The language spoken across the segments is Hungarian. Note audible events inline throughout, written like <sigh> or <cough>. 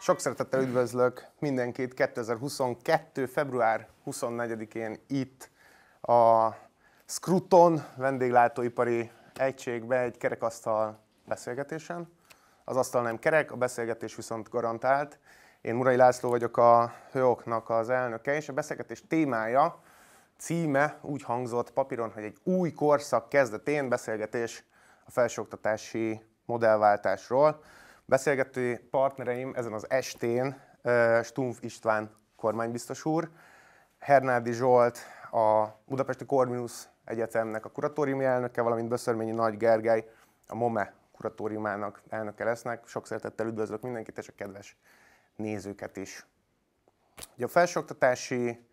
Sok szeretettel üdvözlök mindenkit 2022. február 24-én itt a Scruton vendéglátóipari egységbe egy kerekasztal beszélgetésen. Az asztal nem kerek, a beszélgetés viszont garantált. Én Murai László vagyok a Hőoknak az elnöke, és a beszélgetés témája, címe úgy hangzott papíron, hogy egy új korszak kezdetén beszélgetés a felsőoktatási modellváltásról. Beszélgető partnereim ezen az estén Stumpf István kormánybiztos úr, Hernádi Zsolt, a Budapesti Corvinus Egyetemnek a kuratóriumi elnöke, valamint Böszörményi Nagy Gergely, a MOME kuratóriumának elnöke lesznek. Sok szeretettel üdvözlök mindenkit és a kedves nézőket is. Ugye a felsőoktatási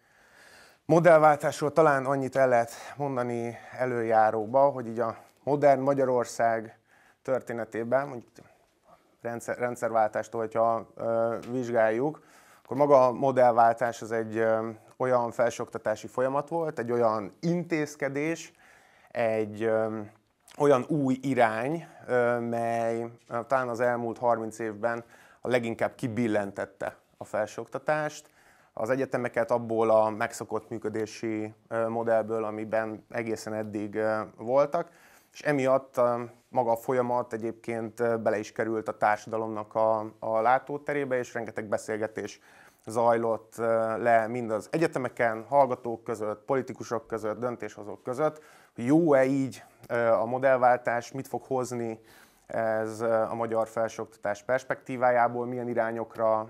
modellváltásról talán annyit el lehet mondani előjáróba, hogy így a modern Magyarország történetében, mondjuk rendszer, rendszerváltást, hogyha vizsgáljuk, akkor maga a modellváltás az egy olyan felsőoktatási folyamat volt, egy olyan intézkedés, egy olyan új irány, mely talán az elmúlt 30 évben a leginkább kibillentette a felsőoktatást, az egyetemeket abból a megszokott működési modellből, amiben egészen eddig voltak, és emiatt maga a folyamat egyébként bele is került a társadalomnak a, a látóterébe, és rengeteg beszélgetés zajlott le mind az egyetemeken, hallgatók között, politikusok között, döntéshozók között, hogy jó-e így a modellváltás, mit fog hozni ez a magyar felsőoktatás perspektívájából, milyen irányokra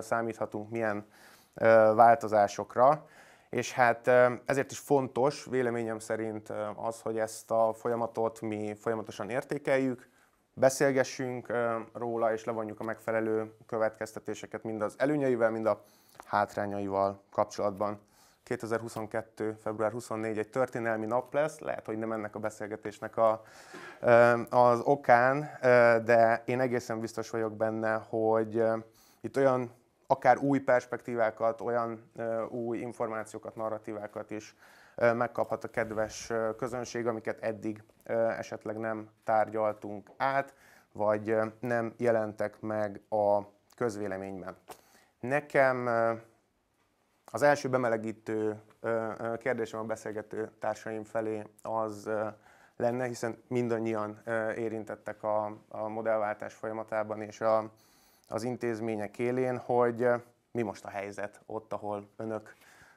számíthatunk, milyen változásokra és hát ezért is fontos véleményem szerint az, hogy ezt a folyamatot mi folyamatosan értékeljük, beszélgessünk róla, és levonjuk a megfelelő következtetéseket mind az előnyeivel, mind a hátrányaival kapcsolatban. 2022. február 24 egy történelmi nap lesz, lehet, hogy nem ennek a beszélgetésnek a, az okán, de én egészen biztos vagyok benne, hogy itt olyan akár új perspektívákat, olyan új információkat, narratívákat is megkaphat a kedves közönség, amiket eddig esetleg nem tárgyaltunk át, vagy nem jelentek meg a közvéleményben. Nekem az első bemelegítő kérdésem a beszélgető társaim felé az lenne, hiszen mindannyian érintettek a, a modellváltás folyamatában és a, az intézmények élén, hogy eh, mi most a helyzet ott, ahol önök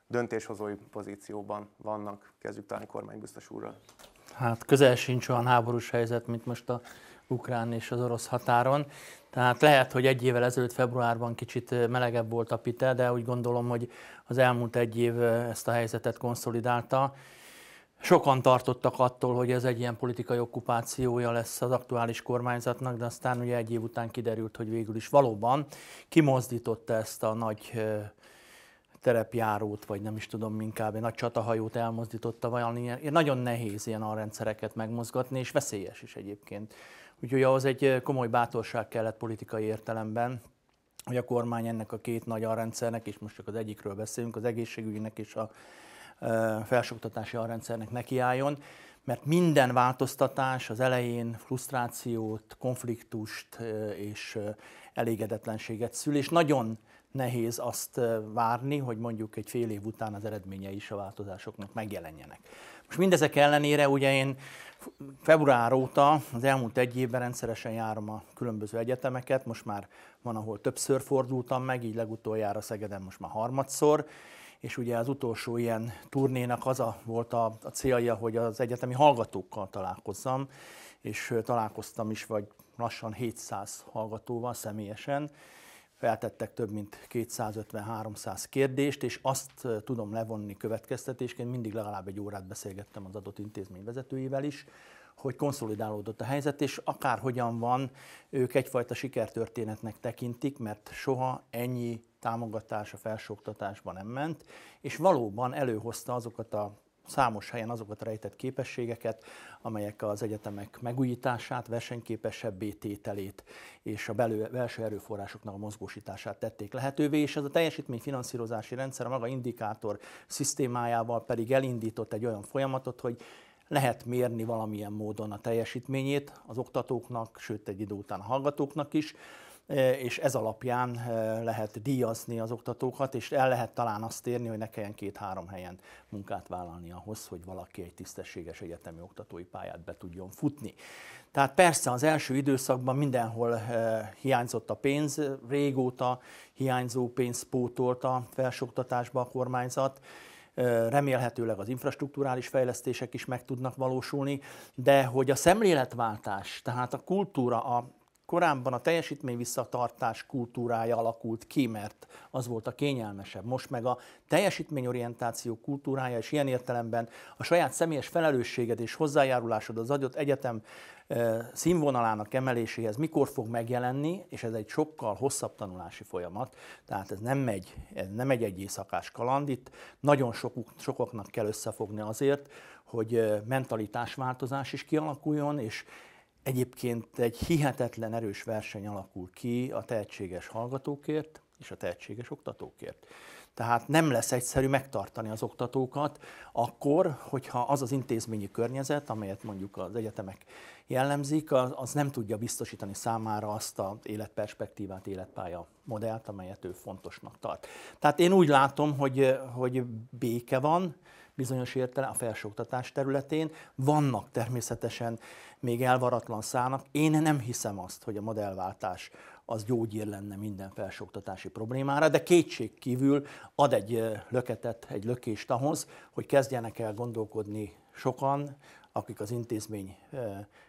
döntéshozói pozícióban vannak, kezdjük talán kormánybiztos úrral. Hát közel sincs olyan háborús helyzet, mint most a ukrán és az orosz határon. Tehát lehet, hogy egy évvel ezelőtt februárban kicsit eh, melegebb volt a pite, de úgy gondolom, hogy az elmúlt egy év eh, ezt a helyzetet konszolidálta. Sokan tartottak attól, hogy ez egy ilyen politikai okupációja lesz az aktuális kormányzatnak, de aztán ugye egy év után kiderült, hogy végül is valóban kimozdította ezt a nagy terepjárót, vagy nem is tudom, inkább egy nagy csatahajót elmozdította, valami nagyon nehéz ilyen rendszereket megmozgatni, és veszélyes is egyébként. Úgyhogy ahhoz egy komoly bátorság kellett politikai értelemben, hogy a kormány ennek a két nagy alrendszernek, és most csak az egyikről beszélünk, az egészségügynek és a felsőoktatási alrendszernek nekiálljon, mert minden változtatás az elején frusztrációt, konfliktust és elégedetlenséget szül, és nagyon nehéz azt várni, hogy mondjuk egy fél év után az eredményei is a változásoknak megjelenjenek. Most mindezek ellenére ugye én február óta, az elmúlt egy évben rendszeresen járom a különböző egyetemeket, most már van, ahol többször fordultam meg, így legutoljára Szegeden most már harmadszor, és ugye az utolsó ilyen turnénak az a, volt a, a célja, hogy az egyetemi hallgatókkal találkozzam, és találkoztam is, vagy lassan 700 hallgatóval személyesen, feltettek több mint 250-300 kérdést, és azt tudom levonni következtetésként, mindig legalább egy órát beszélgettem az adott intézmény vezetőivel is, hogy konszolidálódott a helyzet, és akárhogyan van, ők egyfajta sikertörténetnek tekintik, mert soha ennyi támogatás a felsőoktatásban nem ment, és valóban előhozta azokat a számos helyen azokat a rejtett képességeket, amelyek az egyetemek megújítását, versenyképesebbé tételét és a belő, belső erőforrásoknak a mozgósítását tették lehetővé, és ez a teljesítményfinanszírozási rendszer a maga indikátor szisztémájával pedig elindított egy olyan folyamatot, hogy lehet mérni valamilyen módon a teljesítményét az oktatóknak, sőt egy idő után a hallgatóknak is, és ez alapján lehet díjazni az oktatókat, és el lehet talán azt érni, hogy ne kelljen két-három helyen munkát vállalni ahhoz, hogy valaki egy tisztességes egyetemi oktatói pályát be tudjon futni. Tehát persze az első időszakban mindenhol hiányzott a pénz, régóta hiányzó pénzt pótolt a felsőoktatásba a kormányzat, remélhetőleg az infrastruktúrális fejlesztések is meg tudnak valósulni, de hogy a szemléletváltás, tehát a kultúra, a Korábban a teljesítmény visszatartás kultúrája alakult ki, mert az volt a kényelmesebb. Most meg a teljesítményorientáció kultúrája, és ilyen értelemben a saját személyes felelősséged és hozzájárulásod az adott egyetem eh, színvonalának emeléséhez mikor fog megjelenni, és ez egy sokkal hosszabb tanulási folyamat, tehát ez nem megy, ez nem egy egy éjszakás kaland, itt nagyon sokuk, sokaknak kell összefogni azért, hogy eh, mentalitásváltozás is kialakuljon, és Egyébként egy hihetetlen erős verseny alakul ki a tehetséges hallgatókért és a tehetséges oktatókért. Tehát nem lesz egyszerű megtartani az oktatókat akkor, hogyha az az intézményi környezet, amelyet mondjuk az egyetemek jellemzik, az, nem tudja biztosítani számára azt a életperspektívát, életpálya modellt, amelyet ő fontosnak tart. Tehát én úgy látom, hogy, hogy béke van, bizonyos értelem a felsőoktatás területén. Vannak természetesen még elvaratlan szának. Én nem hiszem azt, hogy a modellváltás az gyógyír lenne minden felsőoktatási problémára, de kétség kívül ad egy löketet, egy lökést ahhoz, hogy kezdjenek el gondolkodni sokan akik az intézmény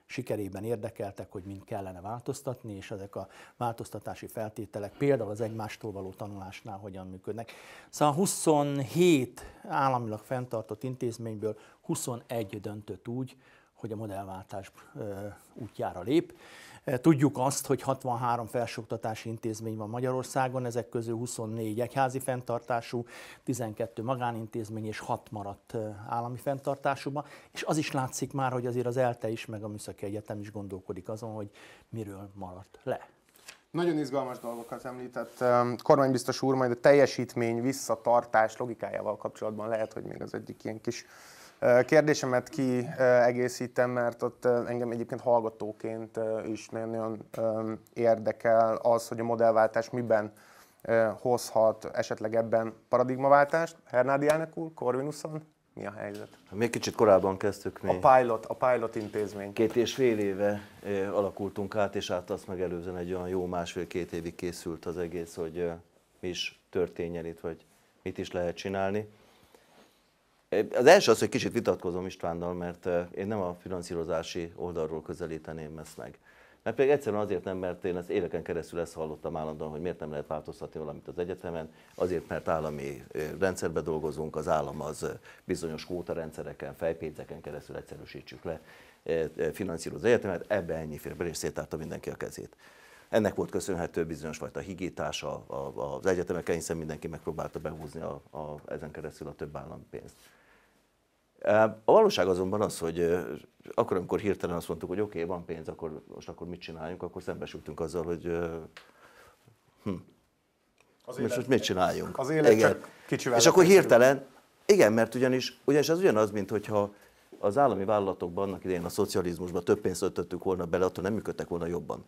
sikerében érdekeltek, hogy mind kellene változtatni, és ezek a változtatási feltételek például az egymástól való tanulásnál hogyan működnek. Szóval 27 államilag fenntartott intézményből 21 döntött úgy, hogy a modellváltás útjára lép. Tudjuk azt, hogy 63 felsőoktatási intézmény van Magyarországon, ezek közül 24 egyházi fenntartású, 12 magánintézmény és 6 maradt állami fenntartásúban, és az is látszik már, hogy azért az ELTE is, meg a Műszaki Egyetem is gondolkodik azon, hogy miről maradt le. Nagyon izgalmas dolgokat említett um, kormánybiztos úr, majd a teljesítmény visszatartás logikájával kapcsolatban lehet, hogy még az egyik ilyen kis uh, kérdésemet kiegészítem, uh, mert ott uh, engem egyébként hallgatóként is nagyon um, érdekel az, hogy a modellváltás miben hozhat esetleg ebben paradigmaváltást. Hernádi elnök úr, Corvinuson? mi a helyzet. Még kicsit korábban kezdtük mi. A pilot, a pilot intézmény. Két és fél éve alakultunk át, és át azt megelőzően egy olyan jó másfél-két évig készült az egész, hogy mi is történjen itt, vagy mit is lehet csinálni. Az első az, hogy kicsit vitatkozom Istvánnal, mert én nem a finanszírozási oldalról közelíteném ezt meg. Mert hát pedig egyszerűen azért nem, mert én ezt éveken keresztül ezt hallottam állandóan, hogy miért nem lehet változtatni valamit az egyetemen, azért, mert állami rendszerbe dolgozunk, az állam az bizonyos rendszereken, fejpénzeken keresztül egyszerűsítsük le, finanszíroz az egyetemet, ebbe ennyi fér és szétárta mindenki a kezét. Ennek volt köszönhető bizonyos fajta higítása az egyetemeken, hiszen mindenki megpróbálta behúzni a, a, ezen keresztül a több állampénzt. pénzt. A valóság azonban az, hogy akkor, amikor hirtelen azt mondtuk, hogy oké, okay, van pénz, akkor most akkor mit csináljunk, akkor szembesültünk azzal, hogy hm, az most, most mit csináljunk. Az élet igen. csak kicsivel. És akkor hirtelen, igen, mert ugyanis, ugyanis az ugyanaz, mint hogyha az állami vállalatokban annak idején a szocializmusban több pénzt öltöttük volna bele, attól nem működtek volna jobban.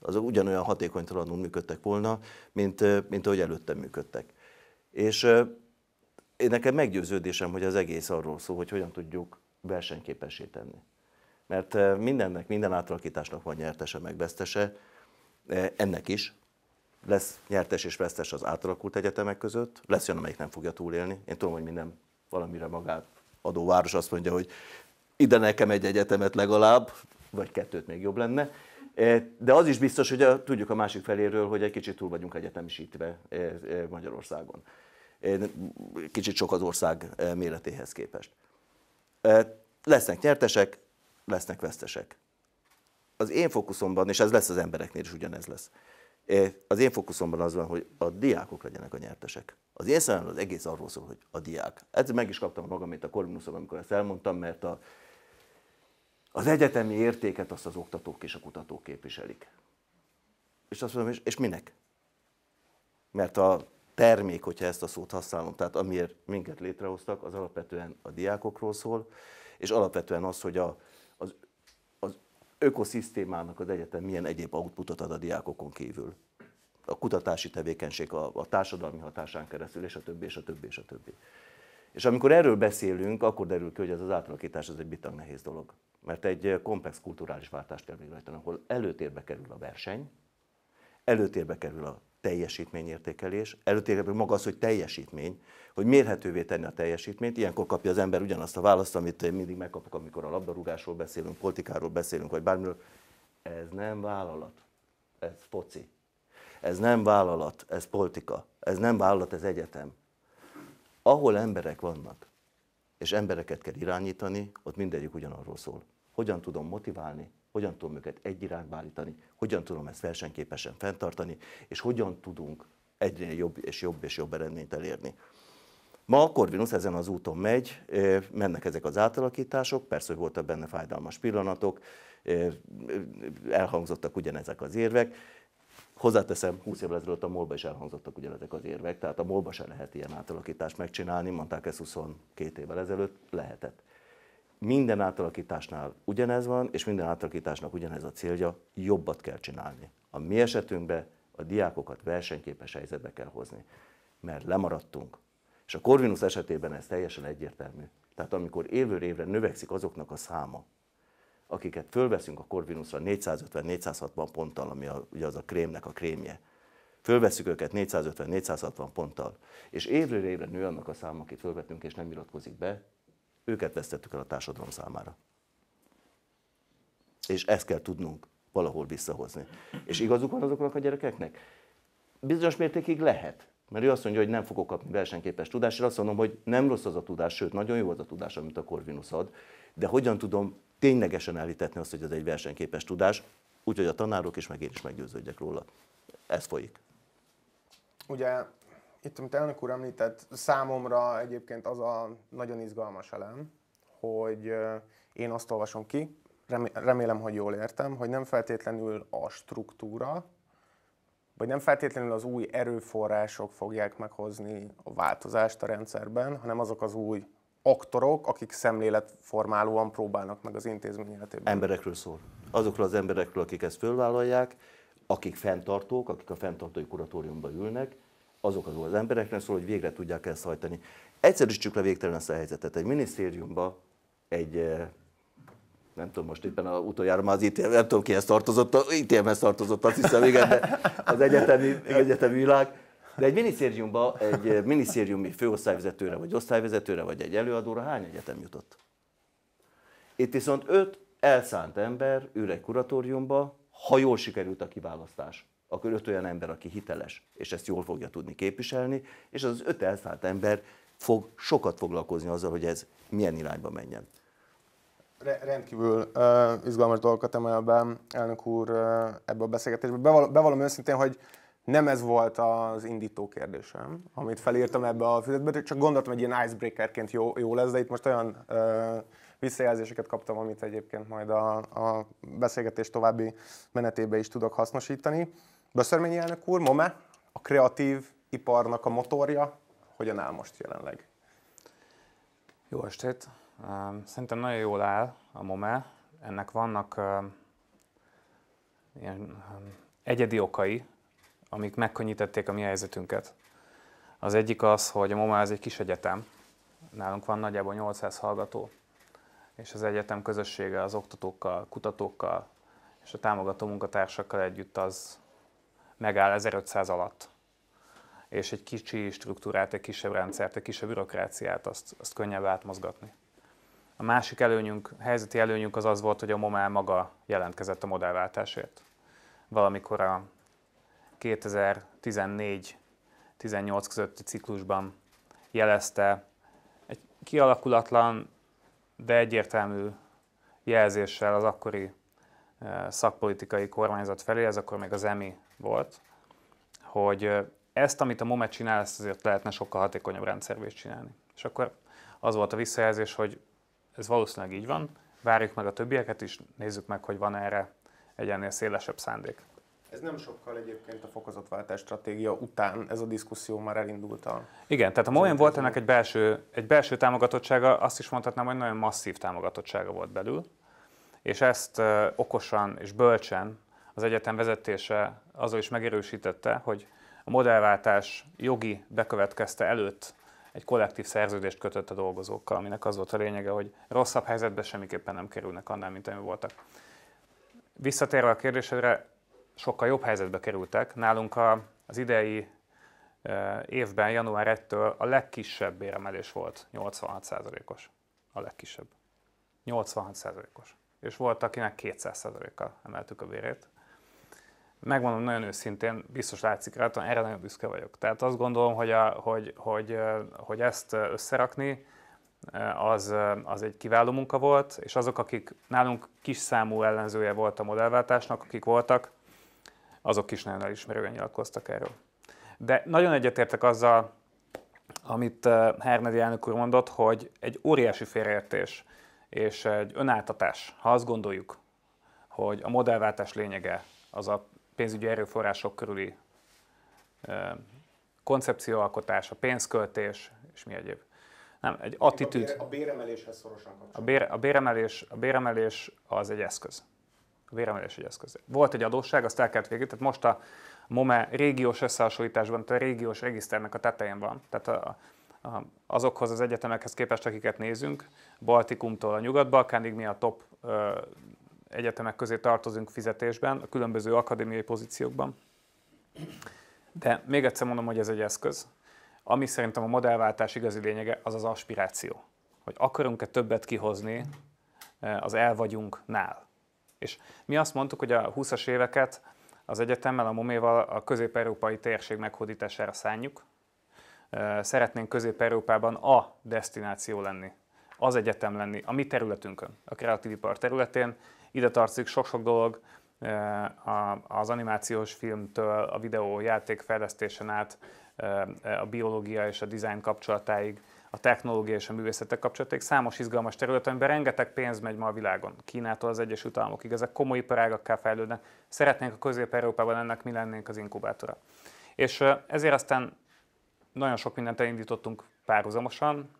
Azok ugyanolyan hatékonytalanul működtek volna, mint, mint ahogy előtte működtek. És én nekem meggyőződésem, hogy az egész arról szól, hogy hogyan tudjuk versenyképessé tenni. Mert eh, mindennek, minden átalakításnak van nyertese, meg vesztese, eh, ennek is. Lesz nyertes és vesztes az átalakult egyetemek között, lesz olyan, amelyik nem fogja túlélni. Én tudom, hogy minden valamire magát adó város azt mondja, hogy ide nekem egy egyetemet legalább, vagy kettőt még jobb lenne. Eh, de az is biztos, hogy a, tudjuk a másik feléről, hogy egy kicsit túl vagyunk egyetemisítve Magyarországon kicsit sok az ország eh, méretéhez képest. Eh, lesznek nyertesek, lesznek vesztesek. Az én fókuszomban, és ez lesz az embereknél is ugyanez lesz, eh, az én fókuszomban az van, hogy a diákok legyenek a nyertesek. Az én szememben az egész arról szól, hogy a diák. Ezt meg is kaptam magamét a kolumnuszon, amikor ezt elmondtam, mert a, az egyetemi értéket azt az oktatók és a kutatók képviselik. És azt mondom, és, és minek? Mert a termék, hogyha ezt a szót használom, tehát amiért minket létrehoztak, az alapvetően a diákokról szól, és alapvetően az, hogy a, az, az ökoszisztémának az egyetem milyen egyéb outputot ad a diákokon kívül. A kutatási tevékenység, a, a társadalmi hatásán keresztül, és a többi, és a többi, és a többi. És amikor erről beszélünk, akkor derül ki, hogy ez az átalakítás az egy bitang nehéz dolog. Mert egy komplex kulturális váltást kell végrehajtani, ahol előtérbe kerül a verseny, előtérbe kerül a teljesítményértékelés, előtérbe maga az, hogy teljesítmény, hogy mérhetővé tenni a teljesítményt. Ilyenkor kapja az ember ugyanazt a választ, amit én mindig megkapok, amikor a labdarúgásról beszélünk, politikáról beszélünk, vagy bármiről. Ez nem vállalat, ez foci. Ez nem vállalat, ez politika. Ez nem vállalat, ez egyetem. Ahol emberek vannak, és embereket kell irányítani, ott mindegyik ugyanarról szól. Hogyan tudom motiválni, hogyan tudom őket egy irányba állítani, hogyan tudom ezt versenyképesen fenntartani, és hogyan tudunk egyre jobb és jobb és jobb eredményt elérni. Ma a Corvinus ezen az úton megy, mennek ezek az átalakítások, persze, hogy voltak benne fájdalmas pillanatok, elhangzottak ugyanezek az érvek, Hozzáteszem, 20 évvel ezelőtt a molba is elhangzottak ugyanezek az érvek, tehát a molba se lehet ilyen átalakítást megcsinálni, mondták ezt 22 évvel ezelőtt, lehetett minden átalakításnál ugyanez van, és minden átalakításnak ugyanez a célja, jobbat kell csinálni. A mi esetünkben a diákokat versenyképes helyzetbe kell hozni, mert lemaradtunk. És a Corvinus esetében ez teljesen egyértelmű. Tehát amikor évről évre növekszik azoknak a száma, akiket fölveszünk a Corvinusra 450-460 ponttal, ami a, ugye az a krémnek a krémje, fölveszük őket 450-460 ponttal, és évről évre nő annak a száma, akit fölvetünk és nem iratkozik be, őket vesztettük el a társadalom számára. És ezt kell tudnunk valahol visszahozni. És igazuk van azoknak a gyerekeknek? Bizonyos mértékig lehet. Mert ő azt mondja, hogy nem fogok kapni versenyképes tudást, és azt mondom, hogy nem rossz az a tudás, sőt, nagyon jó az a tudás, amit a Corvinus ad, de hogyan tudom ténylegesen elhitetni azt, hogy ez egy versenyképes tudás, úgyhogy a tanárok és meg én is meggyőződjek róla. Ez folyik. Ugye itt, amit elnök úr említett, számomra egyébként az a nagyon izgalmas elem, hogy én azt olvasom ki, remélem, hogy jól értem, hogy nem feltétlenül a struktúra, vagy nem feltétlenül az új erőforrások fogják meghozni a változást a rendszerben, hanem azok az új aktorok, akik szemléletformálóan próbálnak meg az intézmény életében. Emberekről szól. Azokról az emberekről, akik ezt fölvállalják, akik fenntartók, akik a fenntartói kuratóriumban ülnek, azok az embereknek szól, hogy végre tudják ezt hajtani. Egyszerűsítsük le végtelen ezt a helyzetet. Egy minisztériumba egy eh, nem tudom, most éppen a utoljára már az ITM, nem tudom kihez tartozott, ITM-hez tartozott, azt hiszem, igen, de az egyetemi, egyetemi világ. De egy minisztériumba, egy minisztériumi főosztályvezetőre, vagy osztályvezetőre, vagy egy előadóra hány egyetem jutott? Itt viszont öt elszánt ember ül egy kuratóriumba, ha jól sikerült a kiválasztás akkor öt olyan ember, aki hiteles, és ezt jól fogja tudni képviselni, és az öt elszállt ember fog sokat foglalkozni azzal, hogy ez milyen irányba menjen. Re- rendkívül uh, izgalmas dolgokat emel be, elnök úr, uh, ebbe a beszélgetésbe. Beval- bevallom őszintén, hogy nem ez volt az indító kérdésem, amit felírtam ebbe a füzetbe, csak gondoltam, hogy ilyen icebreakerként jó, jó lesz, de itt most olyan uh, visszajelzéseket kaptam, amit egyébként majd a, a beszélgetés további menetébe is tudok hasznosítani. Böszörményi elnök úr, Mome, a kreatív iparnak a motorja hogyan áll most jelenleg? Jó estét! Szerintem nagyon jól áll a MOME. Ennek vannak ilyen egyedi okai, amik megkönnyítették a mi helyzetünket. Az egyik az, hogy a MOME az egy kis egyetem. Nálunk van nagyjából 800 hallgató, és az egyetem közössége az oktatókkal, kutatókkal és a támogató munkatársakkal együtt az megáll 1500 alatt. És egy kicsi struktúrát, egy kisebb rendszert, egy kisebb bürokráciát, azt, azt könnyebb átmozgatni. A másik előnyünk, helyzeti előnyünk az az volt, hogy a MOMA maga jelentkezett a modellváltásért. Valamikor a 2014-18 közötti ciklusban jelezte egy kialakulatlan, de egyértelmű jelzéssel az akkori eh, szakpolitikai kormányzat felé, ez akkor még az EMI volt, hogy ezt, amit a MOME csinál, ezt azért lehetne sokkal hatékonyabb rendszerbe is csinálni. És akkor az volt a visszajelzés, hogy ez valószínűleg így van, várjuk meg a többieket is, nézzük meg, hogy van erre egy ennél szélesebb szándék. Ez nem sokkal egyébként a fokozatváltás stratégia után ez a diskuszió már elindult a... Igen, tehát a Moen volt ennek egy belső, egy belső támogatottsága, azt is mondhatnám, hogy nagyon masszív támogatottsága volt belül, és ezt okosan és bölcsen az egyetem vezetése azon is megerősítette, hogy a modellváltás jogi bekövetkezte előtt egy kollektív szerződést kötött a dolgozókkal, aminek az volt a lényege, hogy rosszabb helyzetbe semmiképpen nem kerülnek annál, mint ami voltak. Visszatérve a kérdésedre, sokkal jobb helyzetbe kerültek. Nálunk a, az idei e, évben, január 1-től a legkisebb béremelés volt, 86%-os. A legkisebb. 86%-os. És volt, akinek 200%-kal emeltük a bérét megmondom nagyon őszintén, biztos látszik rá, erre nagyon büszke vagyok. Tehát azt gondolom, hogy, a, hogy, hogy, hogy ezt összerakni, az, az egy kiváló munka volt, és azok, akik nálunk kis számú ellenzője volt a modellváltásnak, akik voltak, azok is nagyon elismerően nyilatkoztak erről. De nagyon egyetértek azzal, amit Hernedi elnök úr mondott, hogy egy óriási félreértés és egy önáltatás, ha azt gondoljuk, hogy a modellváltás lényege az a pénzügyi erőforrások körüli koncepcióalkotás, a pénzköltés, és mi egyéb. Nem, egy attitűd. A, béremeléshez szorosan A, bér, a, béremelés, a béremelés az egy eszköz. A béremelés egy eszköz. Volt egy adósság, azt el kellett végül. tehát most a MOME régiós összehasonlításban, tehát a régiós regiszternek a tetején van. Tehát a, a, azokhoz az egyetemekhez képest, akiket nézünk, Baltikumtól a Nyugat-Balkánig mi a top ö, egyetemek közé tartozunk fizetésben, a különböző akadémiai pozíciókban. De még egyszer mondom, hogy ez egy eszköz. Ami szerintem a modellváltás igazi lényege, az az aspiráció. Hogy akarunk-e többet kihozni e, az el nál. És mi azt mondtuk, hogy a 20-as éveket az egyetemmel, a moméval a közép-európai térség meghódítására szánjuk. E, szeretnénk közép-európában a destináció lenni, az egyetem lenni a mi területünkön, a kreatív ipar területén, ide tartozik sok-sok dolog, eh, az animációs filmtől a videó játék fejlesztésen át, eh, a biológia és a design kapcsolatáig, a technológia és a művészetek kapcsolatáig számos izgalmas terület, amiben rengeteg pénz megy ma a világon. Kínától az Egyesült Államokig, ezek komoly iparágakká fejlődnek. Szeretnénk a Közép-Európában ennek mi lennénk az inkubátora. És eh, ezért aztán nagyon sok mindent elindítottunk párhuzamosan,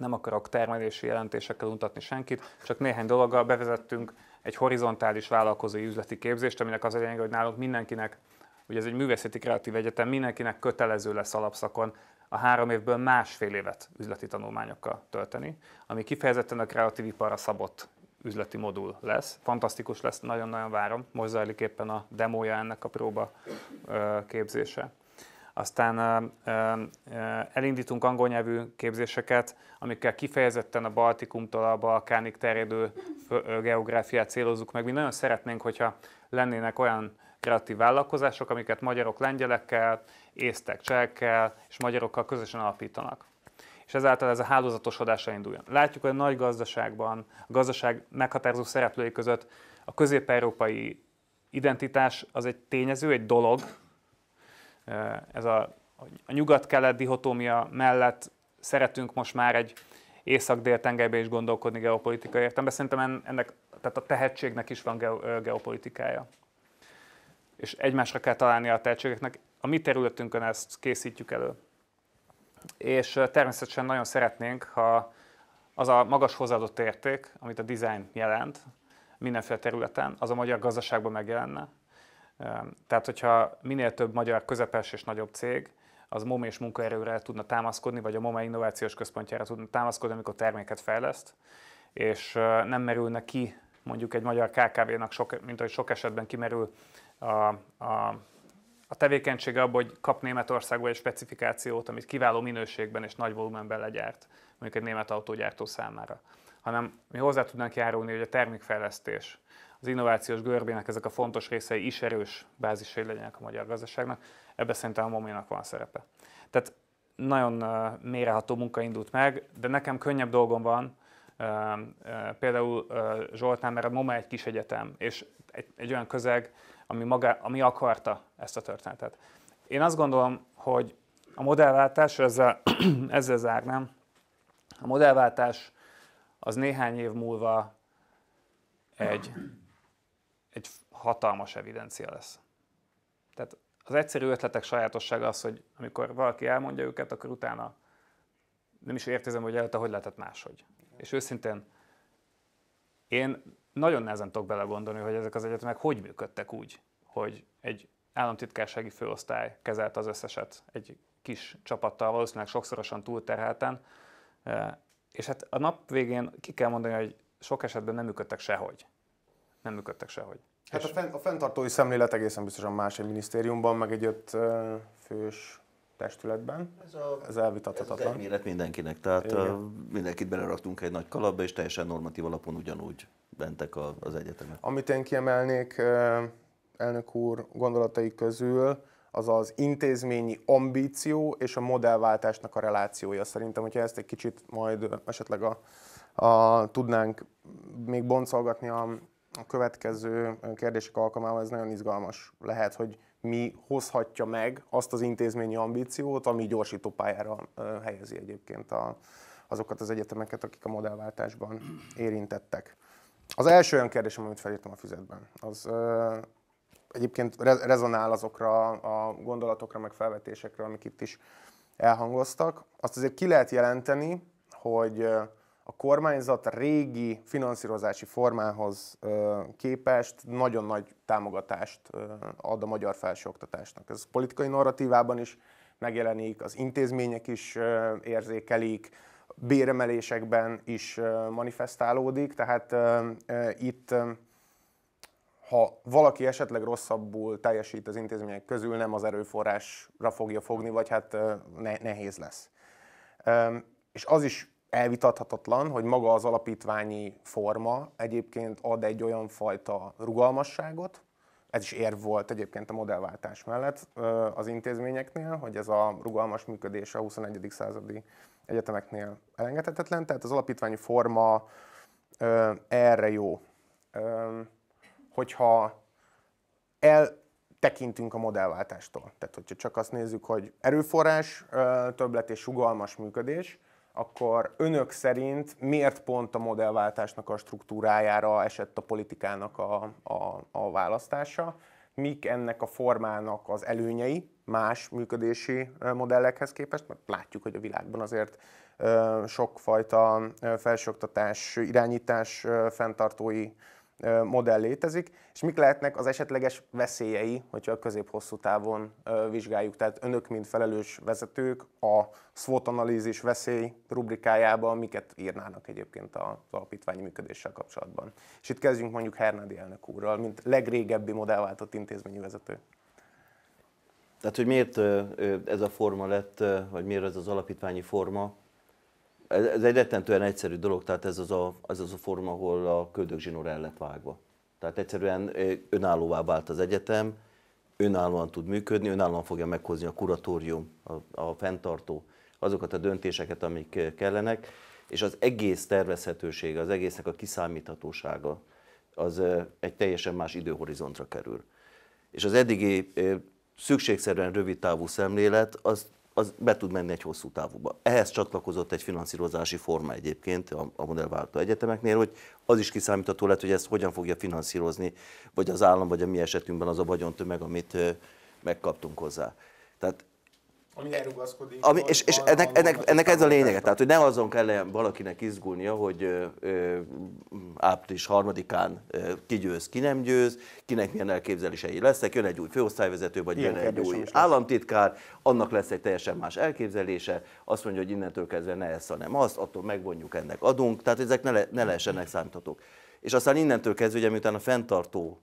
nem akarok termelési jelentésekkel untatni senkit, csak néhány dologgal bevezettünk egy horizontális vállalkozói üzleti képzést, aminek az a lényeg, hogy nálunk mindenkinek, ugye ez egy művészeti kreatív egyetem, mindenkinek kötelező lesz alapszakon a három évből másfél évet üzleti tanulmányokkal tölteni, ami kifejezetten a kreatív iparra szabott üzleti modul lesz. Fantasztikus lesz, nagyon-nagyon várom. Most zajlik éppen a demója ennek a próba képzése. Aztán elindítunk angol nyelvű képzéseket, amikkel kifejezetten a Baltikumtól a Balkánig terjedő geográfiát célozzuk meg. Mi nagyon szeretnénk, hogyha lennének olyan kreatív vállalkozások, amiket magyarok lengyelekkel, észtek csehekkel és magyarokkal közösen alapítanak és ezáltal ez a hálózatosodásra induljon. Látjuk, hogy a nagy gazdaságban, a gazdaság meghatározó szereplői között a közép-európai identitás az egy tényező, egy dolog, Eh, ez a, a nyugat-kelet dihotómia mellett szeretünk most már egy észak-dél-tengelybe is gondolkodni geopolitikai értelemben. Szerintem ennek, tehát a tehetségnek is van eh, geopolitikája. És egymásra kell találni a tehetségeknek. A mi területünkön ezt készítjük elő. És eh, természetesen nagyon szeretnénk, ha az a magas hozzáadott érték, amit a design jelent mindenféle területen, az a magyar gazdaságban megjelenne tehát, hogyha minél több magyar közepes és nagyobb cég az MOME és munkaerőre tudna támaszkodni, vagy a MOME innovációs központjára tudna támaszkodni, amikor terméket fejleszt, és nem merülne ki mondjuk egy magyar KKV-nak, sok, mint ahogy sok esetben kimerül a, a, a tevékenysége abban, hogy kap Németországba egy specifikációt, amit kiváló minőségben és nagy volumenben legyárt, mondjuk egy német autógyártó számára hanem mi hozzá tudnánk járulni, hogy a termékfejlesztés az innovációs görbének ezek a fontos részei is erős bázisai legyenek a magyar gazdaságnak. Ebben szerintem a mominak van szerepe. Tehát nagyon méreható munka indult meg, de nekem könnyebb dolgom van, például Zsoltán, mert a MOMA egy kis egyetem, és egy, egy olyan közeg, ami, maga, ami akarta ezt a történetet. Én azt gondolom, hogy a modellváltás, ezzel, <clears throat> ezzel zárnám, a modellváltás az néhány év múlva egy egy hatalmas evidencia lesz. Tehát az egyszerű ötletek sajátossága az, hogy amikor valaki elmondja őket, akkor utána nem is értezem, hogy előtte hogy lehetett máshogy. És őszintén én nagyon nehezen tudok belegondolni, hogy ezek az egyetemek hogy működtek úgy, hogy egy államtitkársági főosztály kezelte az összeset egy kis csapattal, valószínűleg sokszorosan túlterhelten, eh, és hát a nap végén ki kell mondani, hogy sok esetben nem működtek sehogy nem működtek sehogy. Hát és... a, fent, a fenntartói szemlélet egészen biztosan más egy minisztériumban, meg egy öt fős testületben. Ez, a, ez elvitathatatlan. Ez az mindenkinek, tehát Igen. mindenkit beleraktunk egy nagy kalapba, és teljesen normatív alapon ugyanúgy bentek az egyetemek. Amit én kiemelnék elnök úr gondolatai közül, az az intézményi ambíció és a modellváltásnak a relációja. Szerintem, hogyha ezt egy kicsit majd esetleg a, a, tudnánk még boncolgatni a a következő kérdések alkalmával ez nagyon izgalmas lehet, hogy mi hozhatja meg azt az intézményi ambíciót, ami gyorsító pályára helyezi egyébként a, azokat az egyetemeket, akik a modellváltásban érintettek. Az első olyan kérdésem, amit felírtam a füzetben, az ö, egyébként rezonál azokra a gondolatokra, meg felvetésekre, amik itt is elhangoztak. Azt azért ki lehet jelenteni, hogy a kormányzat régi finanszírozási formához képest nagyon nagy támogatást ad a magyar felsőoktatásnak. Ez politikai narratívában is megjelenik, az intézmények is érzékelik, béremelésekben is manifestálódik, tehát itt ha valaki esetleg rosszabbul teljesít az intézmények közül, nem az erőforrásra fogja fogni, vagy hát nehéz lesz. És az is elvitathatatlan, hogy maga az alapítványi forma egyébként ad egy olyan fajta rugalmasságot, ez is érv volt egyébként a modellváltás mellett az intézményeknél, hogy ez a rugalmas működés a 21. századi egyetemeknél elengedhetetlen, tehát az alapítványi forma erre jó. Hogyha eltekintünk a modellváltástól, tehát hogyha csak azt nézzük, hogy erőforrás, többlet és rugalmas működés, akkor önök szerint miért pont a modellváltásnak a struktúrájára esett a politikának a, a, a választása? Mik ennek a formának az előnyei más működési modellekhez képest? Mert látjuk, hogy a világban azért sokfajta felsőoktatás, irányítás fenntartói modell létezik, és mik lehetnek az esetleges veszélyei, hogyha a közép-hosszú távon vizsgáljuk. Tehát önök, mint felelős vezetők, a SWOT analízis veszély rubrikájában miket írnának egyébként az alapítványi működéssel kapcsolatban. És itt kezdjünk mondjuk Hernádi elnök úrral, mint legrégebbi modellváltott intézményi vezető. Tehát, hogy miért ez a forma lett, vagy miért ez az alapítványi forma, ez, egy rettentően egyszerű dolog, tehát ez az a, ez az a forma, ahol a köldögzsinór el lett vágva. Tehát egyszerűen önállóvá vált az egyetem, önállóan tud működni, önállóan fogja meghozni a kuratórium, a, a fenntartó, azokat a döntéseket, amik kellenek, és az egész tervezhetősége, az egésznek a kiszámíthatósága, az egy teljesen más időhorizontra kerül. És az eddigi szükségszerűen rövid távú szemlélet, az az be tud menni egy hosszú távúba. Ehhez csatlakozott egy finanszírozási forma egyébként a, a modellváltó egyetemeknél, hogy az is kiszámítható lett, hogy ezt hogyan fogja finanszírozni, vagy az állam, vagy a mi esetünkben az a vagyontömeg, amit megkaptunk hozzá. Tehát ami elrugaszkodik. Ami, és és ennek, ennek, ennek ez a lényege, tehát hogy ne azon kell valakinek izgulnia, hogy ö, ö, április harmadikán ö, ki győz, ki nem győz, kinek milyen elképzelései lesznek, jön egy új főosztályvezető, vagy Ilyen jön egy új államtitkár, annak lesz egy teljesen más elképzelése, azt mondja, hogy innentől kezdve ne ezt, hanem azt, attól megvonjuk, ennek adunk, tehát ezek ne, le, ne lehessenek számítatók és aztán innentől kezdve, ugye, miután a fenntartó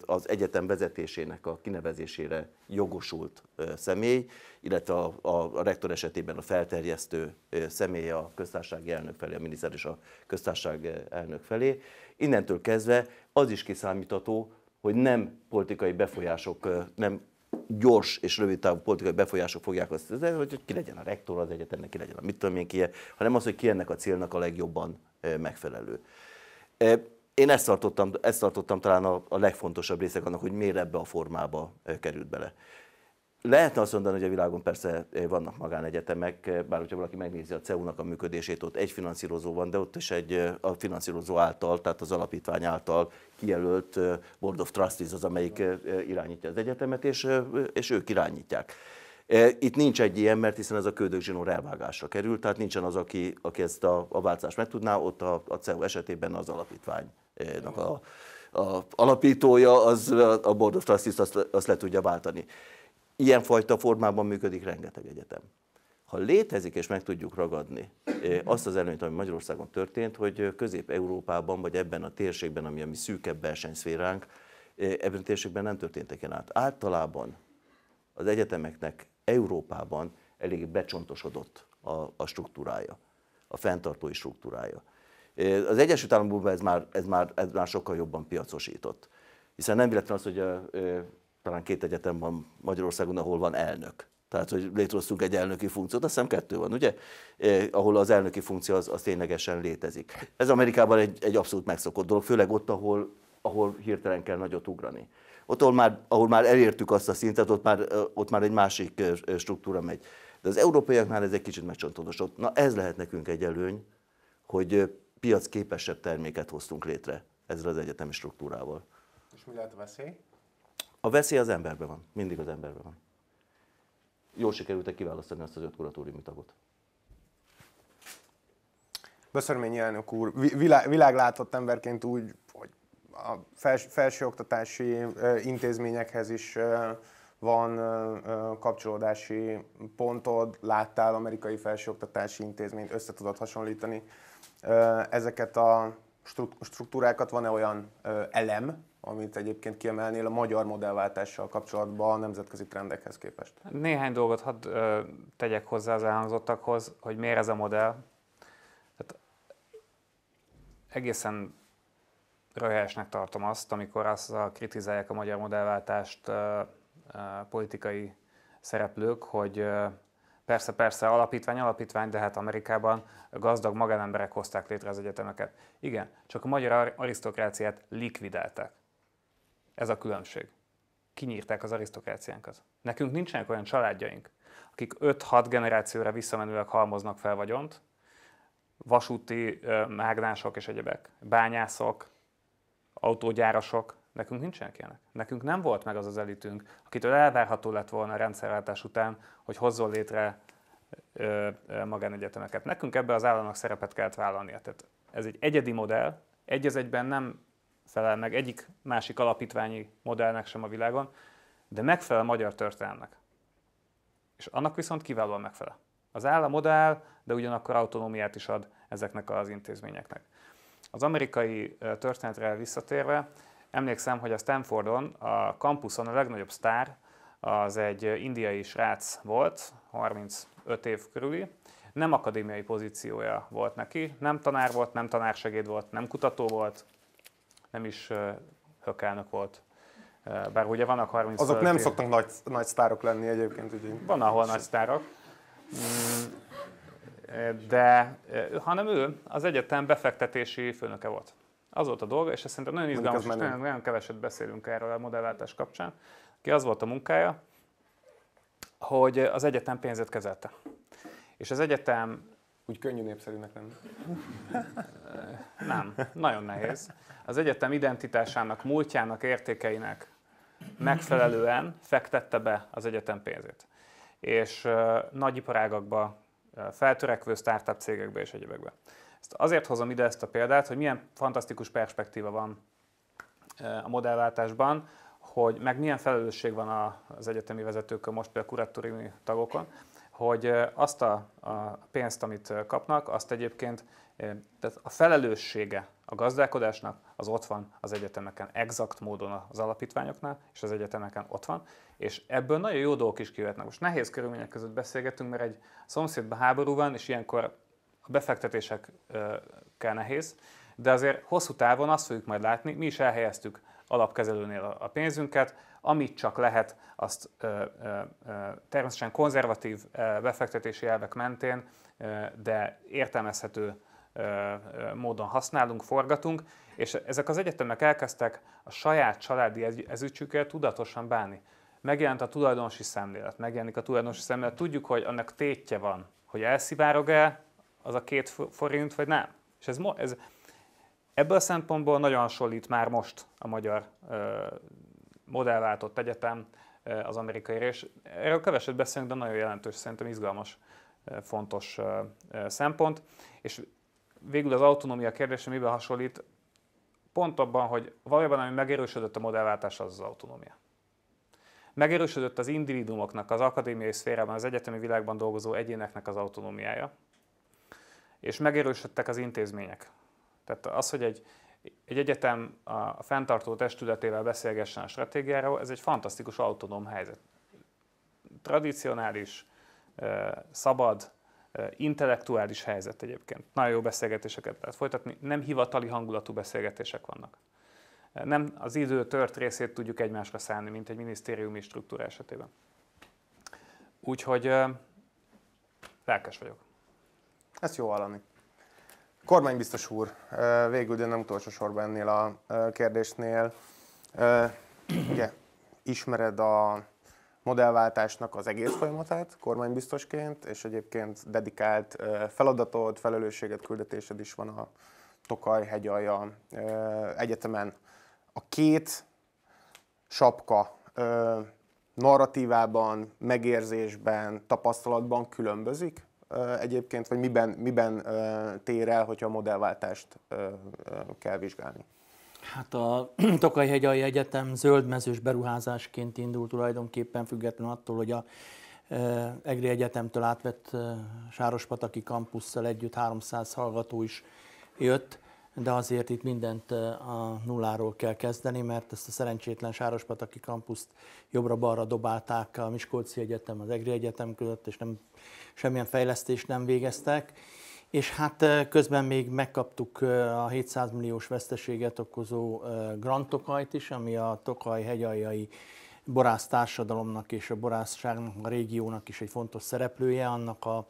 az egyetem vezetésének a kinevezésére jogosult személy, illetve a, a, a rektor esetében a felterjesztő személy a köztársaság elnök felé, a miniszter és a köztársaság elnök felé. Innentől kezdve az is kiszámítható, hogy nem politikai befolyások, nem gyors és rövid távú politikai befolyások fogják azt tenni, hogy ki legyen a rektor az egyetemnek, ki legyen a mit tudom én ki, hanem az, hogy ki ennek a célnak a legjobban megfelelő én ezt tartottam, ezt tartottam talán a, a legfontosabb részek annak, hogy miért ebbe a formába került bele. Lehetne azt mondani, hogy a világon persze vannak magánegyetemek, bár hogyha valaki megnézi a CEU-nak a működését, ott egy finanszírozó van, de ott is egy a finanszírozó által, tehát az alapítvány által kijelölt Board of Trustees az, amelyik irányítja az egyetemet, és, és ők irányítják. E, itt nincs egy ilyen, mert hiszen ez a köldök zsinór elvágásra került, tehát nincsen az, aki, aki ezt a, a váltást megtudná, ott a, a CEU esetében az alapítványnak a, a alapítója, az, a Board of Trustees azt, azt le tudja váltani. Ilyenfajta formában működik rengeteg egyetem. Ha létezik és meg tudjuk ragadni e, azt az előnyt, ami Magyarországon történt, hogy Közép-Európában vagy ebben a térségben, ami a mi szűkebb versenyszféránk, e, ebben a térségben nem történtek ilyen át. Általában az egyetemeknek Európában elég becsontosodott a, a struktúrája, a fenntartói struktúrája. Az Egyesült Államokban ez már, ez, már, ez már sokkal jobban piacosított. Hiszen nem véletlen az, hogy a, talán két egyetem van Magyarországon, ahol van elnök. Tehát, hogy létrehoztunk egy elnöki funkciót, azt hiszem kettő van, ugye? Eh, ahol az elnöki funkció az, az ténylegesen létezik. Ez Amerikában egy, egy abszolút megszokott dolog, főleg ott, ahol, ahol hirtelen kell nagyot ugrani ott, már, ahol már elértük azt a szintet, ott már, ott már egy másik struktúra megy. De az európaiaknál ez egy kicsit megcsontodosott. Na ez lehet nekünk egy előny, hogy piac képesebb terméket hoztunk létre ezzel az egyetemi struktúrával. És mi lehet a veszély? A veszély az emberben van, mindig az emberben van. Jól sikerült-e kiválasztani azt az öt kuratóriumi tagot? Böszörményi elnök úr, világlátott emberként úgy a fels, felsőoktatási intézményekhez is van kapcsolódási pontod, láttál amerikai felsőoktatási intézményt, össze tudod hasonlítani. Ezeket a struktúrákat van-e olyan elem, amit egyébként kiemelnél a magyar modellváltással kapcsolatban a nemzetközi trendekhez képest? Néhány dolgot hadd tegyek hozzá az elhangzottakhoz, hogy miért ez a modell. Tehát egészen röhelyesnek tartom azt, amikor a kritizálják a magyar modellváltást politikai szereplők, hogy persze, persze, alapítvány, alapítvány, de hát Amerikában gazdag magánemberek hozták létre az egyetemeket. Igen, csak a magyar arisztokráciát likvidálták. Ez a különbség. Kinyírták az arisztokráciánkat. Nekünk nincsenek olyan családjaink, akik 5-6 generációra visszamenőleg halmoznak fel vagyont, vasúti mágnások és egyebek, bányászok, autógyárasok, nekünk nincsenek ilyenek. Nekünk nem volt meg az az elitünk, akitől elvárható lett volna a rendszerváltás után, hogy hozzon létre ö, ö, magánegyetemeket. Nekünk ebbe az államnak szerepet kellett vállalnia. Tehát ez egy egyedi modell, egy az egyben nem felel meg egyik másik alapítványi modellnek sem a világon, de megfelel a magyar történelmnek. És annak viszont kiválóan megfelel. Az állam modell, de ugyanakkor autonómiát is ad ezeknek az intézményeknek. Az amerikai történetre visszatérve, emlékszem, hogy a Stanfordon, a kampuszon a legnagyobb sztár az egy indiai srác volt, 35 év körüli, nem akadémiai pozíciója volt neki, nem tanár volt, nem tanársegéd volt, nem kutató volt, nem is hökelnök volt. Bár ugye vannak 30 Azok nem év... szoktak nagy, nagy sztárok lenni egyébként. Ugye. Van, ahol nagy sztárok. Mm, de eh, hanem ő az egyetem befektetési főnöke volt. Az volt a dolga, és ez szerintem nagyon izgalmas, és nagyon, nagyon keveset beszélünk erről a modellváltás kapcsán, ki az volt a munkája, hogy az egyetem pénzét kezelte. És az egyetem... Úgy könnyű népszerűnek lenni. <laughs> Nem, nagyon nehéz. Az egyetem identitásának, múltjának, értékeinek megfelelően fektette be az egyetem pénzét. És uh, nagy iparágakba feltörekvő startup cégekbe és egyebekbe. Ezt azért hozom ide ezt a példát, hogy milyen fantasztikus perspektíva van a modellváltásban, hogy meg milyen felelősség van az egyetemi vezetőkön, most például kuratóriumi tagokon, hogy azt a, a pénzt, amit kapnak, azt egyébként tehát a felelőssége a gazdálkodásnak az ott van az egyetemeken, exakt módon az alapítványoknál, és az egyetemeken ott van, és ebből nagyon jó dolgok is kijöhetnek. Most nehéz körülmények között beszélgetünk, mert egy szomszédban háború van, és ilyenkor a befektetésekkel nehéz, de azért hosszú távon azt fogjuk majd látni, mi is elhelyeztük alapkezelőnél a pénzünket, amit csak lehet, azt ö, ö, természetesen konzervatív ö, befektetési elvek mentén, ö, de értelmezhető módon használunk, forgatunk, és ezek az egyetemek elkezdtek a saját családi ezücsükkel tudatosan bánni. Megjelent a tulajdonosi szemlélet, megjelenik a tulajdonosi szemlélet, tudjuk, hogy annak tétje van, hogy elszivárog-e az a két forint, vagy nem. És ez, ez ebből a szempontból nagyon hasonlít már most a magyar ö, modellváltott egyetem ö, az amerikai, és erről keveset beszélünk, de nagyon jelentős, szerintem izgalmas, ö, fontos ö, szempont. És végül az autonómia kérdése miben hasonlít? Pont abban, hogy valójában ami megerősödött a modellváltás, az az autonómia. Megerősödött az individuumoknak, az akadémiai szférában, az egyetemi világban dolgozó egyéneknek az autonómiája, és megerősödtek az intézmények. Tehát az, hogy egy, egy egyetem a fenntartó testületével beszélgessen a stratégiáról, ez egy fantasztikus autonóm helyzet. Tradicionális, szabad, intellektuális helyzet egyébként. Nagyon jó beszélgetéseket lehet folytatni, nem hivatali hangulatú beszélgetések vannak. Nem az idő tört részét tudjuk egymásra szállni, mint egy minisztériumi struktúra esetében. Úgyhogy lelkes vagyok. Ezt jó hallani. Kormánybiztos úr, végül, de nem utolsó sorban ennél a kérdésnél. Ugye, ismered a modellváltásnak az egész folyamatát kormánybiztosként, és egyébként dedikált feladatod, felelősséget, küldetésed is van a Tokaj hegyalja egyetemen. A két sapka narratívában, megérzésben, tapasztalatban különbözik egyébként, vagy miben, miben tér el, hogyha a modellváltást kell vizsgálni? Hát a <clears throat> Tokaj-hegyai Egyetem zöldmezős beruházásként indult tulajdonképpen független attól, hogy a e, EGRI Egyetemtől átvett e, Sárospataki kampusszal együtt 300 hallgató is jött, de azért itt mindent e, a nulláról kell kezdeni, mert ezt a szerencsétlen Sárospataki kampuszt jobbra-balra dobálták a Miskolci Egyetem, az EGRI Egyetem között, és nem, semmilyen fejlesztést nem végeztek. És hát közben még megkaptuk a 700 milliós veszteséget okozó Grand Tokajt is, ami a Tokaj hegyaljai borász társadalomnak és a borászságnak, a régiónak is egy fontos szereplője, annak a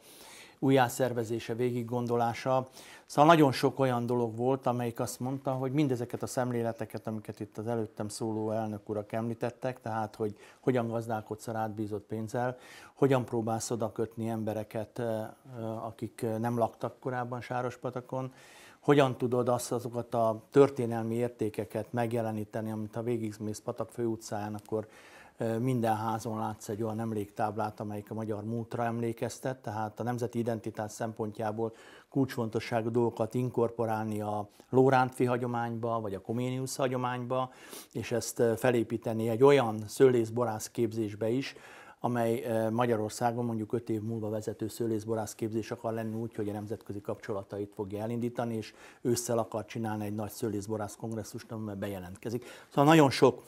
újjászervezése, végiggondolása. Szóval nagyon sok olyan dolog volt, amelyik azt mondta, hogy mindezeket a szemléleteket, amiket itt az előttem szóló elnök urak említettek, tehát hogy hogyan gazdálkodsz a rád pénzzel, hogyan próbálsz odakötni embereket, akik nem laktak korábban Sárospatakon, hogyan tudod azt, azokat a történelmi értékeket megjeleníteni, amit a végigmész Patak főutcán, akkor minden házon látsz egy olyan emléktáblát, amelyik a magyar múltra emlékeztet, tehát a nemzeti identitás szempontjából kulcsfontosságú dolgokat inkorporálni a Lórántfi hagyományba, vagy a koméniusz hagyományba, és ezt felépíteni egy olyan szőlészborász képzésbe is, amely Magyarországon mondjuk öt év múlva vezető szőlészborász képzés akar lenni úgy, hogy a nemzetközi kapcsolatait fogja elindítani, és ősszel akar csinálni egy nagy szőlészborász kongresszust, amiben bejelentkezik. Szóval nagyon sok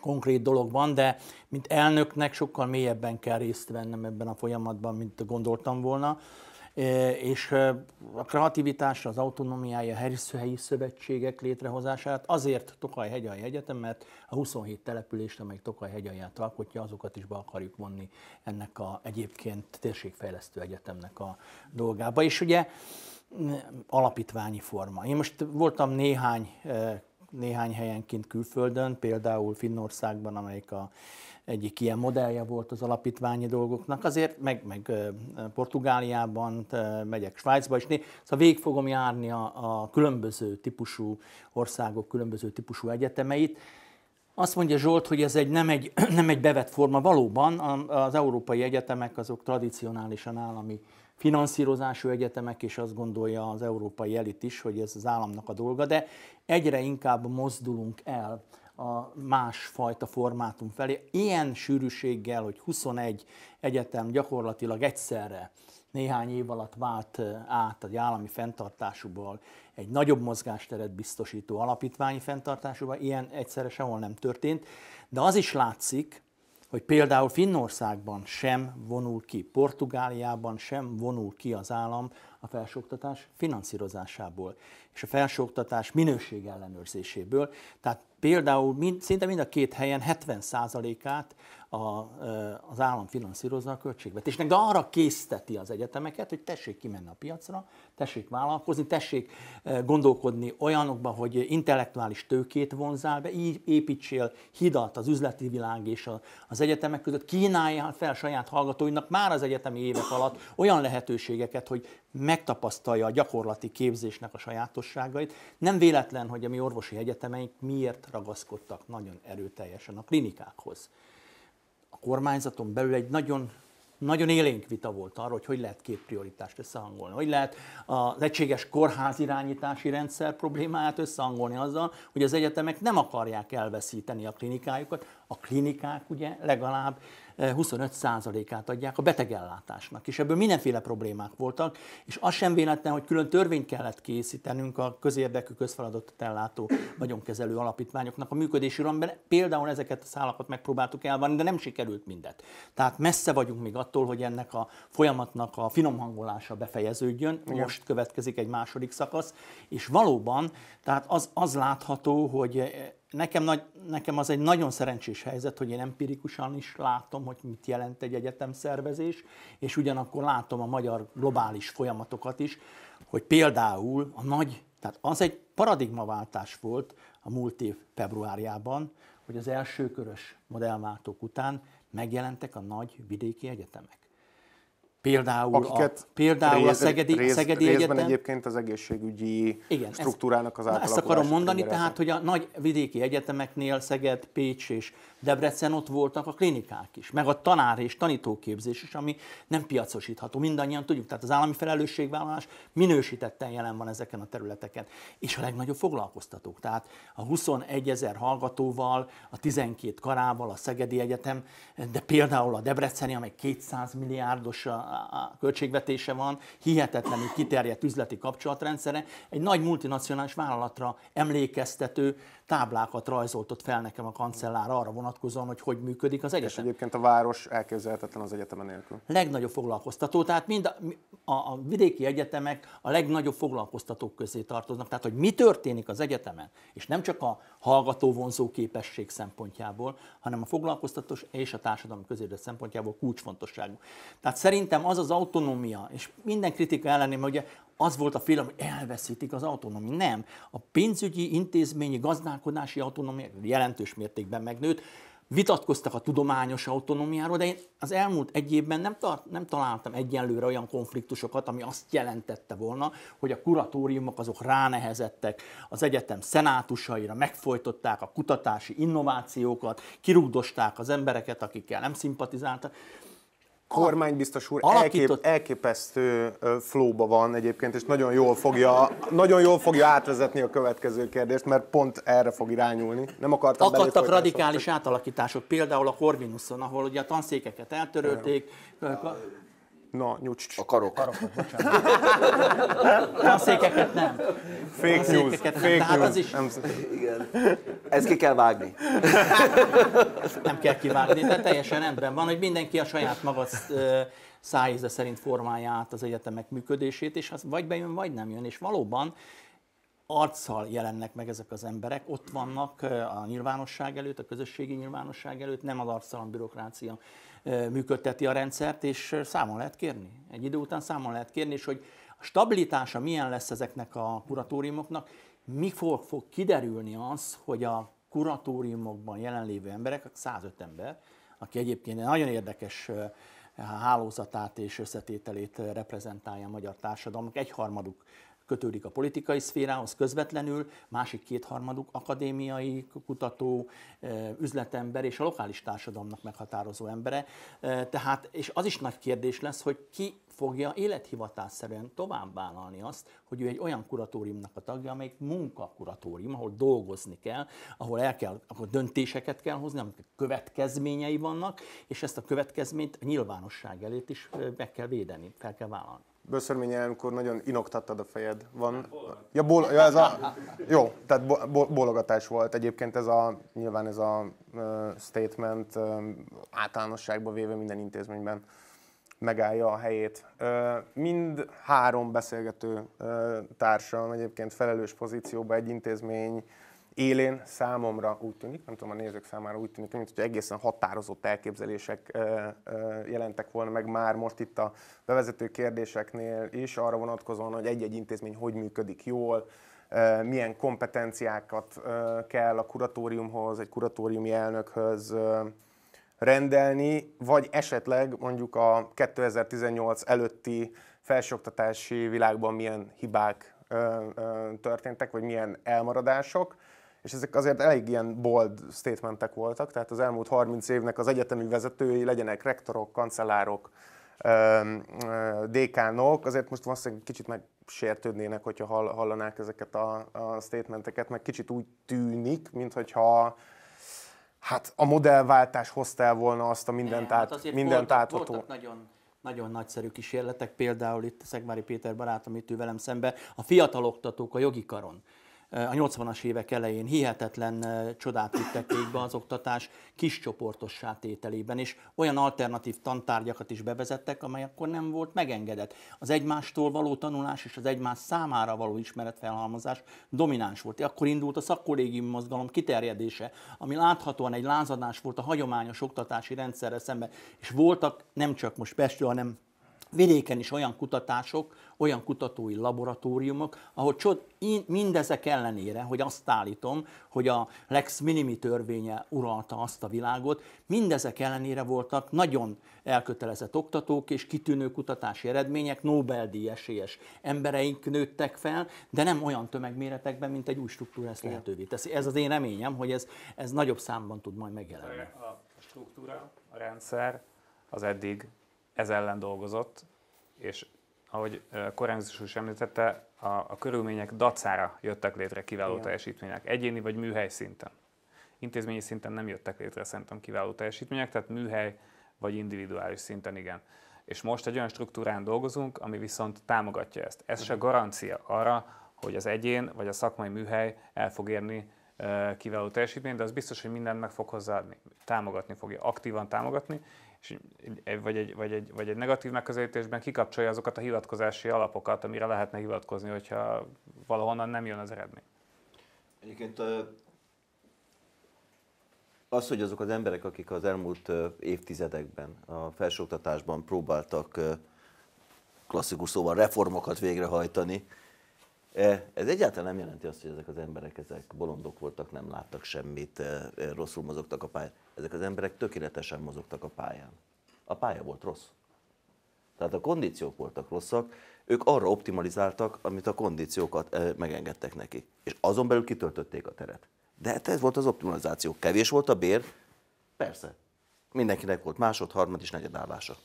konkrét dolog van, de mint elnöknek sokkal mélyebben kell részt vennem ebben a folyamatban, mint gondoltam volna. E, és e, a kreativitásra, az autonomiája, a helyi szövetségek létrehozását azért Tokaj hegyai egyetem, mert a 27 települést, amely Tokaj hegyalját alkotja, azokat is be akarjuk vonni ennek a egyébként térségfejlesztő egyetemnek a dolgába. És ugye alapítványi forma. Én most voltam néhány e, néhány helyen kint külföldön, például Finnországban, amelyik a, egyik ilyen modellje volt az alapítványi dolgoknak, azért meg, meg Portugáliában, megyek Svájcba is, szóval végig fogom járni a, a különböző típusú országok, különböző típusú egyetemeit, azt mondja Zsolt, hogy ez egy, nem, egy, <clears throat> nem egy bevett forma. Valóban az európai egyetemek azok tradicionálisan állami finanszírozású egyetemek, és azt gondolja az európai elit is, hogy ez az államnak a dolga, de egyre inkább mozdulunk el a másfajta formátum felé. Ilyen sűrűséggel, hogy 21 egyetem gyakorlatilag egyszerre néhány év alatt vált át egy állami fenntartásúból egy nagyobb mozgásteret biztosító alapítványi fenntartásúba, ilyen egyszerre sehol nem történt. De az is látszik, hogy például Finnországban sem vonul ki, Portugáliában sem vonul ki az állam a felsőoktatás finanszírozásából és a felsőoktatás minőség ellenőrzéséből. Tehát például mind, szinte mind a két helyen 70%-át a, az állam finanszírozza a költségvetésnek, de arra készteti az egyetemeket, hogy tessék kimenni a piacra, tessék vállalkozni, tessék gondolkodni olyanokba, hogy intellektuális tőkét vonzál be, így építsél hidat az üzleti világ és az egyetemek között, kínáljál fel saját hallgatóinak már az egyetemi évek alatt olyan lehetőségeket, hogy megtapasztalja a gyakorlati képzésnek a sajátosságait. Nem véletlen, hogy a mi orvosi egyetemeink miért ragaszkodtak nagyon erőteljesen a klinikákhoz kormányzaton belül egy nagyon nagyon élénk vita volt arról, hogy hogy lehet két prioritást összehangolni, hogy lehet az egységes kórházirányítási rendszer problémáját összehangolni azzal, hogy az egyetemek nem akarják elveszíteni a klinikájukat. A klinikák ugye legalább 25%-át adják a betegellátásnak. És ebből mindenféle problémák voltak, és az sem véletlen, hogy külön törvényt kellett készítenünk a közérdekű közfeladatot ellátó vagyonkezelő alapítványoknak a működéséről, amiben például ezeket a szálakat megpróbáltuk elvenni, de nem sikerült mindet. Tehát messze vagyunk még attól, hogy ennek a folyamatnak a finomhangolása befejeződjön. Igen. Most következik egy második szakasz, és valóban, tehát az, az látható, hogy nekem, nagy, nekem az egy nagyon szerencsés helyzet, hogy én empirikusan is látom, hogy mit jelent egy egyetem szervezés, és ugyanakkor látom a magyar globális folyamatokat is, hogy például a nagy, tehát az egy paradigmaváltás volt a múlt év februárjában, hogy az elsőkörös modellváltók után megjelentek a nagy vidéki egyetemek. Például, Akiket a, például rész, a Szegedi, rész, Szegedi részben Egyetem. egyébként az egészségügyi Igen, struktúrának az átalakulása. Ezt akarom mondani, kérdezni. tehát, hogy a nagy vidéki egyetemeknél Szeged, Pécs és Debrecen ott voltak a klinikák is, meg a tanár és tanítóképzés is, ami nem piacosítható. Mindannyian tudjuk, tehát az állami felelősségvállalás minősítetten jelen van ezeken a területeken. És a legnagyobb foglalkoztatók, tehát a 21 ezer hallgatóval, a 12 karával, a Szegedi Egyetem, de például a Debreceni, amely 200 milliárdos a költségvetése van, hihetetlenül kiterjedt üzleti kapcsolatrendszere, egy nagy multinacionális vállalatra emlékeztető táblákat rajzoltott fel nekem a kancellár arra vonatkozóan, hogy hogy működik az egyetem. És egyébként a város elképzelhetetlen az egyetemen nélkül. Legnagyobb foglalkoztató, tehát mind a, a, a vidéki egyetemek a legnagyobb foglalkoztatók közé tartoznak. Tehát, hogy mi történik az egyetemen, és nem csak a hallgató vonzó képesség szempontjából, hanem a foglalkoztatós és a társadalmi közére szempontjából kulcsfontosságú. Tehát szerintem az az autonómia, és minden kritika ellenében, ugye az volt a félelem, hogy elveszítik az autonomi. Nem. A pénzügyi, intézményi, gazdálkodási autonomi jelentős mértékben megnőtt. Vitatkoztak a tudományos autonómiáról, de én az elmúlt egy évben nem, tart, nem találtam egyenlőre olyan konfliktusokat, ami azt jelentette volna, hogy a kuratóriumok azok ránehezettek az egyetem szenátusaira, megfojtották a kutatási innovációkat, kirúgdosták az embereket, akikkel nem szimpatizáltak. Kormány biztos úr elkép, elképesztő flóba van egyébként, és nagyon jól, fogja, nagyon jól fogja átvezetni a következő kérdést, mert pont erre fog irányulni. Nem akartam Akadtak szóval- radikális átalakítások, például a Corvinuson, ahol ugye a tanszékeket eltörölték, Na, nyucs. A A karok. bocsánat. a székeket nem. Fake a news. Fake nem. news. Hát az is... Nem. Igen. Ezt ki kell vágni. Ezt nem kell kivágni, de teljesen rendben van, hogy mindenki a saját maga szájéze szerint formálja át az egyetemek működését, és az vagy bejön, vagy nem jön. És valóban arccal jelennek meg ezek az emberek, ott vannak a nyilvánosság előtt, a közösségi nyilvánosság előtt, nem az arccal a bürokrácia működteti a rendszert, és számon lehet kérni. Egy idő után számon lehet kérni, és hogy a stabilitása milyen lesz ezeknek a kuratóriumoknak, mi fog, fog kiderülni az, hogy a kuratóriumokban jelenlévő emberek, 105 ember, aki egyébként egy nagyon érdekes hálózatát és összetételét reprezentálja a magyar társadalomnak, egyharmaduk kötődik a politikai szférához közvetlenül, másik kétharmaduk akadémiai kutató, üzletember és a lokális társadalomnak meghatározó embere. Tehát, és az is nagy kérdés lesz, hogy ki fogja élethivatásszerűen tovább vállalni azt, hogy ő egy olyan kuratóriumnak a tagja, amelyik munkakuratórium, ahol dolgozni kell, ahol, el kell, ahol döntéseket kell hozni, amik következményei vannak, és ezt a következményt a nyilvánosság előtt is meg kell védeni, fel kell vállalni. Böszörmény amikor nagyon inoktattad a fejed. Van... Hát ja, bol... ja, ez a... Jó, tehát bo- bologatás volt. Egyébként ez a, nyilván ez a uh, statement uh, általánosságban véve minden intézményben megállja a helyét. Uh, mind három beszélgető uh, társam egyébként felelős pozícióban egy intézmény élén számomra úgy tűnik, nem tudom, a nézők számára úgy tűnik, mint hogy egészen határozott elképzelések jelentek volna meg már most itt a bevezető kérdéseknél is, arra vonatkozóan, hogy egy-egy intézmény hogy működik jól, milyen kompetenciákat kell a kuratóriumhoz, egy kuratóriumi elnökhöz rendelni, vagy esetleg mondjuk a 2018 előtti felsőoktatási világban milyen hibák történtek, vagy milyen elmaradások és ezek azért elég ilyen bold statementek voltak, tehát az elmúlt 30 évnek az egyetemi vezetői legyenek rektorok, kancellárok, dékánok, azért most valószínűleg kicsit meg sértődnének, hogyha hallanák ezeket a, a statementeket, meg kicsit úgy tűnik, mintha hát a modellváltás hozta el volna azt a mindent, hát át, hát mindent voltak, átható. Voltak nagyon nagyon nagyszerű kísérletek, például itt Szegmári Péter barátom itt ő velem szembe, a fiatal oktatók a jogi karon a 80-as évek elején hihetetlen csodát vittek végbe az oktatás kis csoportossá tételében, és olyan alternatív tantárgyakat is bevezettek, amely akkor nem volt megengedett. Az egymástól való tanulás és az egymás számára való ismeretfelhalmozás domináns volt. Akkor indult a szakkolégium mozgalom kiterjedése, ami láthatóan egy lázadás volt a hagyományos oktatási rendszerre szemben, és voltak nem csak most Pestről, hanem Vidéken is olyan kutatások, olyan kutatói laboratóriumok, ahol csod, én mindezek ellenére, hogy azt állítom, hogy a Lex Minimi törvénye uralta azt a világot, mindezek ellenére voltak nagyon elkötelezett oktatók és kitűnő kutatási eredmények, Nobel-díj esélyes embereink nőttek fel, de nem olyan tömegméretekben, mint egy új struktúra ezt lehetővé teszi. Ez az én reményem, hogy ez, ez nagyobb számban tud majd megjelenni. A struktúra, a rendszer az eddig ez ellen dolgozott, és ahogy Koránzus is említette, a, a körülmények dacára jöttek létre kiváló Igen. teljesítmények, egyéni vagy műhely szinten. Intézményi szinten nem jöttek létre szerintem kiváló teljesítmények, tehát műhely vagy individuális szinten igen. És most egy olyan struktúrán dolgozunk, ami viszont támogatja ezt. Ez se mhm. garancia arra, hogy az egyén vagy a szakmai műhely el fog érni kiváló teljesítményt, de az biztos, hogy mindent meg fog hozzáadni, támogatni fogja, aktívan támogatni, és egy, vagy, egy, vagy, egy, vagy egy negatív megközelítésben kikapcsolja azokat a hivatkozási alapokat, amire lehetne hivatkozni, hogyha valahonnan nem jön az eredmény. Egyébként az, hogy azok az emberek, akik az elmúlt évtizedekben a felsőoktatásban próbáltak klasszikus szóval reformokat végrehajtani, E, ez egyáltalán nem jelenti azt, hogy ezek az emberek ezek bolondok voltak, nem láttak semmit, e, e, rosszul mozogtak a pályán. Ezek az emberek tökéletesen mozogtak a pályán. A pálya volt rossz. Tehát a kondíciók voltak rosszak, ők arra optimalizáltak, amit a kondíciókat megengedtek nekik. És azon belül kitöltötték a teret. De hát ez volt az optimalizáció. Kevés volt a bér? Persze. Mindenkinek volt másod, harmad és negyed állása.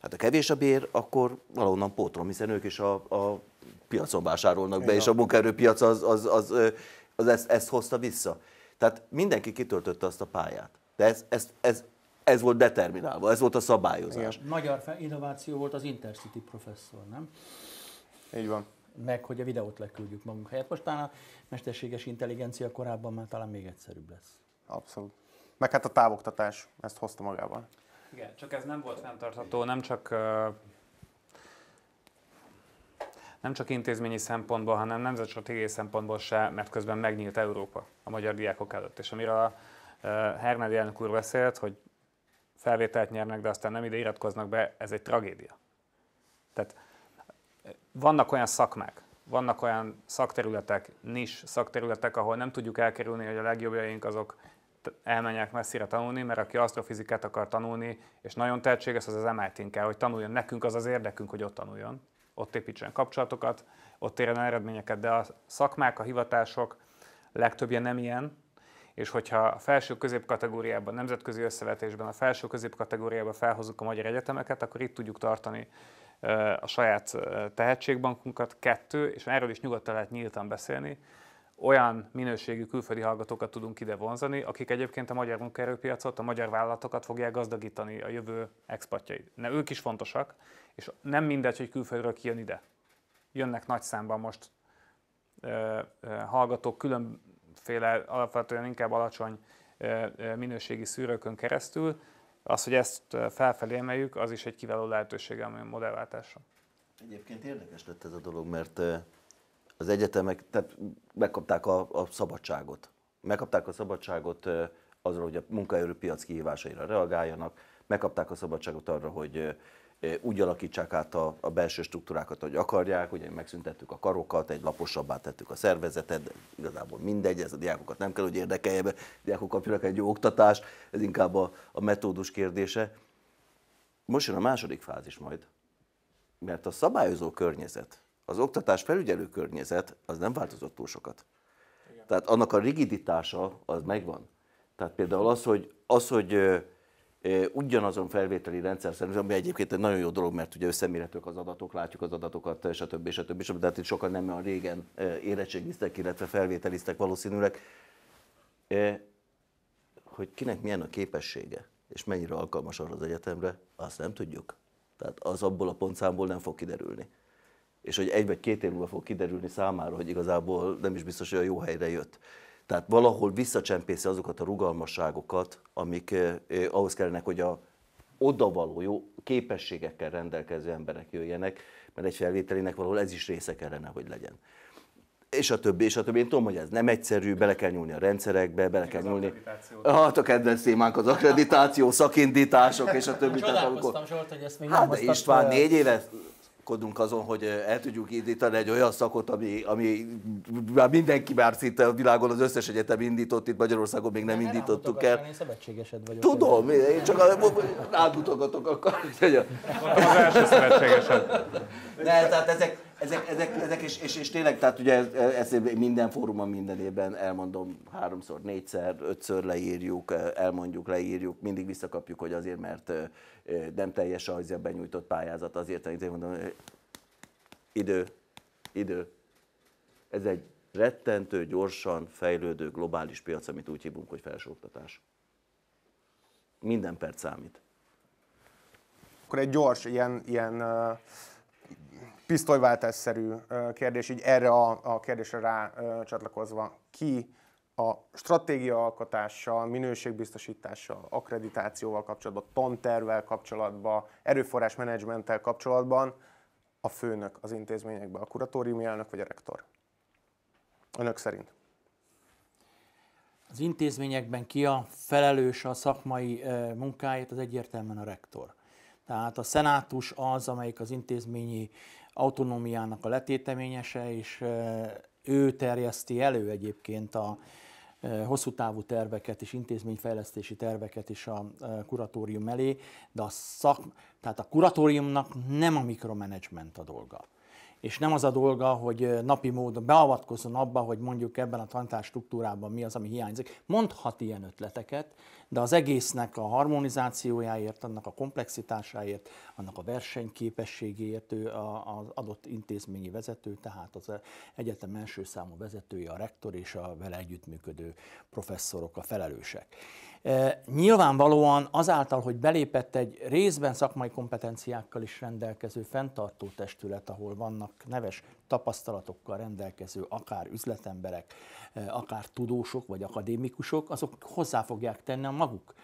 Hát a kevés a bér, akkor valahonnan pótrom, hiszen ők is a, a piacon vásárolnak be, Igen. és a munkaerőpiac az, az, az, az, az ezt, ezt hozta vissza. Tehát mindenki kitöltötte azt a pályát. De ez, ez, ez, ez volt determinálva, ez volt a szabályozás. Igen. Magyar innováció volt az Intercity professzor, nem? Így van. Meg, hogy a videót leküldjük magunk helyett. Most a mesterséges intelligencia korábban már talán még egyszerűbb lesz. Abszolút. Meg hát a távoktatás ezt hozta magával. Igen, csak ez nem volt fenntartható, nem csak nem csak intézményi szempontból, hanem nemzetstratégiai szempontból se, mert közben megnyílt Európa a magyar diákok előtt. És amire a uh, Hernádi elnök úr beszélt, hogy felvételt nyernek, de aztán nem ide iratkoznak be, ez egy tragédia. Tehát eh, vannak olyan szakmák, vannak olyan szakterületek, nis szakterületek, ahol nem tudjuk elkerülni, hogy a legjobbjaink azok elmenjenek messzire tanulni, mert aki asztrofizikát akar tanulni, és nagyon tehetséges, az az MIT-n kell, hogy tanuljon. Nekünk az az érdekünk, hogy ott tanuljon ott építsen kapcsolatokat, ott érjen eredményeket, de a szakmák, a hivatások legtöbbje nem ilyen, és hogyha a felső középkategóriában, nemzetközi összevetésben, a felső középkategóriában felhozunk a magyar egyetemeket, akkor itt tudjuk tartani a saját tehetségbankunkat, kettő, és erről is nyugodtan lehet nyíltan beszélni, olyan minőségű külföldi hallgatókat tudunk ide vonzani, akik egyébként a magyar munkaerőpiacot, a magyar vállalatokat fogják gazdagítani a jövő expatjait. Ne, ők is fontosak, és nem mindegy, hogy külföldről ki jön ide. Jönnek nagy számban most ö, ö, hallgatók különféle, alapvetően inkább alacsony ö, ö, minőségi szűrőkön keresztül. Az, hogy ezt felfelé emeljük, az is egy kiváló lehetőség a modellváltásra. Egyébként érdekes lett ez a dolog, mert az egyetemek, tehát megkapták a, a szabadságot. Megkapták a szabadságot azra, hogy a munkaerőpiac kihívásaira reagáljanak, megkapták a szabadságot arra, hogy úgy alakítsák át a, a belső struktúrákat, hogy akarják, ugye megszüntettük a karokat, egy laposabbá tettük a szervezetet, de igazából mindegy, ez a diákokat nem kell, hogy érdekelje, a diákok kapjanak egy jó oktatást, ez inkább a, a metódus kérdése. Most jön a második fázis majd, mert a szabályozó környezet, az oktatás felügyelő környezet az nem változott túl sokat. Igen. Tehát annak a rigiditása az megvan. Tehát például az, hogy, az, hogy ugyanazon felvételi rendszer szerint, ami egyébként egy nagyon jó dolog, mert ugye összemérhetők az adatok, látjuk az adatokat, stb. stb. stb. hát itt sokan nem olyan régen érettségiztek, illetve felvételiztek valószínűleg, hogy kinek milyen a képessége, és mennyire alkalmas arra az egyetemre, azt nem tudjuk. Tehát az abból a pontszámból nem fog kiderülni és hogy egy vagy két év múlva fog kiderülni számára, hogy igazából nem is biztos, hogy a jó helyre jött. Tehát valahol visszacsempészi azokat a rugalmasságokat, amik eh, eh ahhoz kellene, hogy a odavaló jó képességekkel rendelkező emberek jöjjenek, mert egy felvételének valahol ez is része kellene, hogy legyen. És a többi, és a többi. Én tudom, hogy ez nem egyszerű, bele kell nyúlni a rendszerekbe, bele Még kell nyúlni. Hát a kedvenc témánk az akkreditáció, szakindítások és a többi. Csodálkoztam, amikor... Zsolt, hogy ezt még hát, nem István, négy éve gondolkodunk azon, hogy el tudjuk indítani egy olyan szakot, ami, ami már mindenki már szinte a világon az összes egyetem indított, itt Magyarországon még nem indítottuk el. Én szövetségesed vagyok. Tudom, én csak rád mutogatok akkor. az első szövetségesed. De, tehát ezek, ezek, ezek, ezek és, és, és tényleg, tehát ugye ezt ez minden fórumon, minden évben elmondom háromszor, négyszer, ötször leírjuk, elmondjuk, leírjuk, mindig visszakapjuk, hogy azért, mert nem teljes az a benyújtott pályázat, azért, én mondom, idő, idő. Ez egy rettentő, gyorsan fejlődő globális piac, amit úgy hívunk, hogy felsőoktatás. Minden perc számít. Akkor egy gyors, ilyen, ilyen pisztolyváltásszerű kérdés, így erre a, a kérdésre rá csatlakozva. Ki a alkotással, minőségbiztosítással, akkreditációval kapcsolatban, tantervel kapcsolatban, menedzsmenttel kapcsolatban a főnök az intézményekben, a kuratóriumi elnök vagy a rektor? Önök szerint? Az intézményekben ki a felelős a szakmai munkáért, az egyértelműen a rektor. Tehát a szenátus az, amelyik az intézményi autonómiának a letéteményese, és ő terjeszti elő egyébként a hosszú távú terveket és intézményfejlesztési terveket is a kuratórium elé, de a szak, tehát a kuratóriumnak nem a mikromanagement a dolga és nem az a dolga, hogy napi módon beavatkozzon abba, hogy mondjuk ebben a tantár struktúrában mi az, ami hiányzik. Mondhat ilyen ötleteket, de az egésznek a harmonizációjáért, annak a komplexitásáért, annak a versenyképességéért ő az adott intézményi vezető, tehát az egyetem első számú vezetője, a rektor és a vele együttműködő professzorok a felelősek. Nyilvánvalóan azáltal, hogy belépett egy részben szakmai kompetenciákkal is rendelkező fenntartó testület, ahol vannak neves tapasztalatokkal rendelkező akár üzletemberek, akár tudósok vagy akadémikusok, azok hozzá fogják tenni a maguk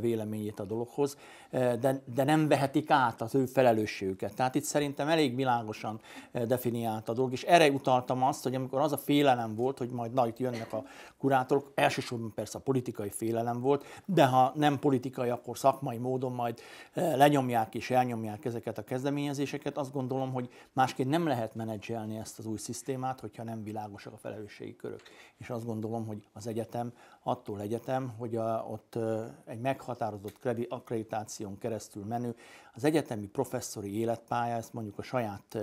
véleményét a dologhoz, de, de nem vehetik át az ő felelősségüket. Tehát itt szerintem elég világosan definiált a dolog, és erre utaltam azt, hogy amikor az a félelem volt, hogy majd nagy jönnek a kurátorok, elsősorban persze a politikai félelem volt, de ha nem politikai, akkor szakmai módon majd lenyomják és elnyomják ezeket a kezdeményezéseket. Azt gondolom, hogy másként nem lehet menedzselni ezt az új szisztémát, hogyha nem világosak a felelősségi körök. És azt gondolom, hogy az egyetem attól egyetem, hogy a, ott egy meghatározott kredi, akkreditáción keresztül menő az egyetemi professzori életpálya, ezt mondjuk a saját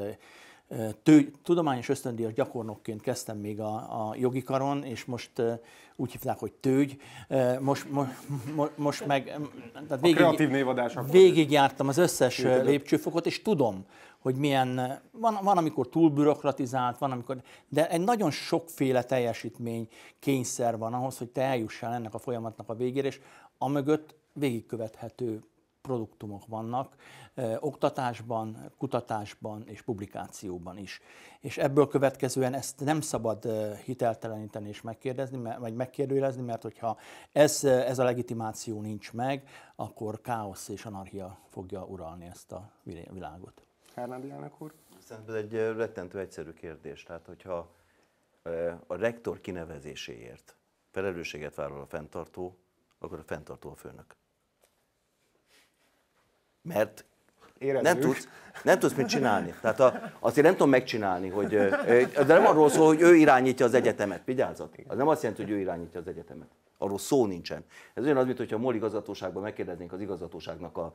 tő, tudományos ösztöndíjas gyakornokként kezdtem még a, a jogi karon, és most úgy hívták, hogy tőgy. Most, mo, mo, most meg tehát végig, a kreatív névadás végig jártam az összes lépcsőfokot, és tudom, hogy milyen, van, van amikor túl bürokratizált, van amikor, de egy nagyon sokféle teljesítmény kényszer van ahhoz, hogy te eljussál ennek a folyamatnak a végére, és amögött végigkövethető produktumok vannak, ö, oktatásban, kutatásban és publikációban is. És ebből következően ezt nem szabad hitelteleníteni és megkérdezni, vagy megkérdőjelezni, mert hogyha ez, ez a legitimáció nincs meg, akkor káosz és anarchia fogja uralni ezt a világot. Kárnádi elnök úr? Szerintem ez egy rettentő egyszerű kérdés. Tehát, hogyha a rektor kinevezéséért felelősséget vállal a fenntartó, akkor a fenntartó a főnök. Mert érezzük. Nem tudsz, nem tudsz mit csinálni. Tehát a, azt én nem tudom megcsinálni, hogy, de nem arról szól, hogy ő irányítja az egyetemet. Vigyázzat! Az nem azt jelenti, hogy ő irányítja az egyetemet. Arról szó nincsen. Ez olyan az, mintha a MOL igazgatóságban megkérdeznénk az igazgatóságnak a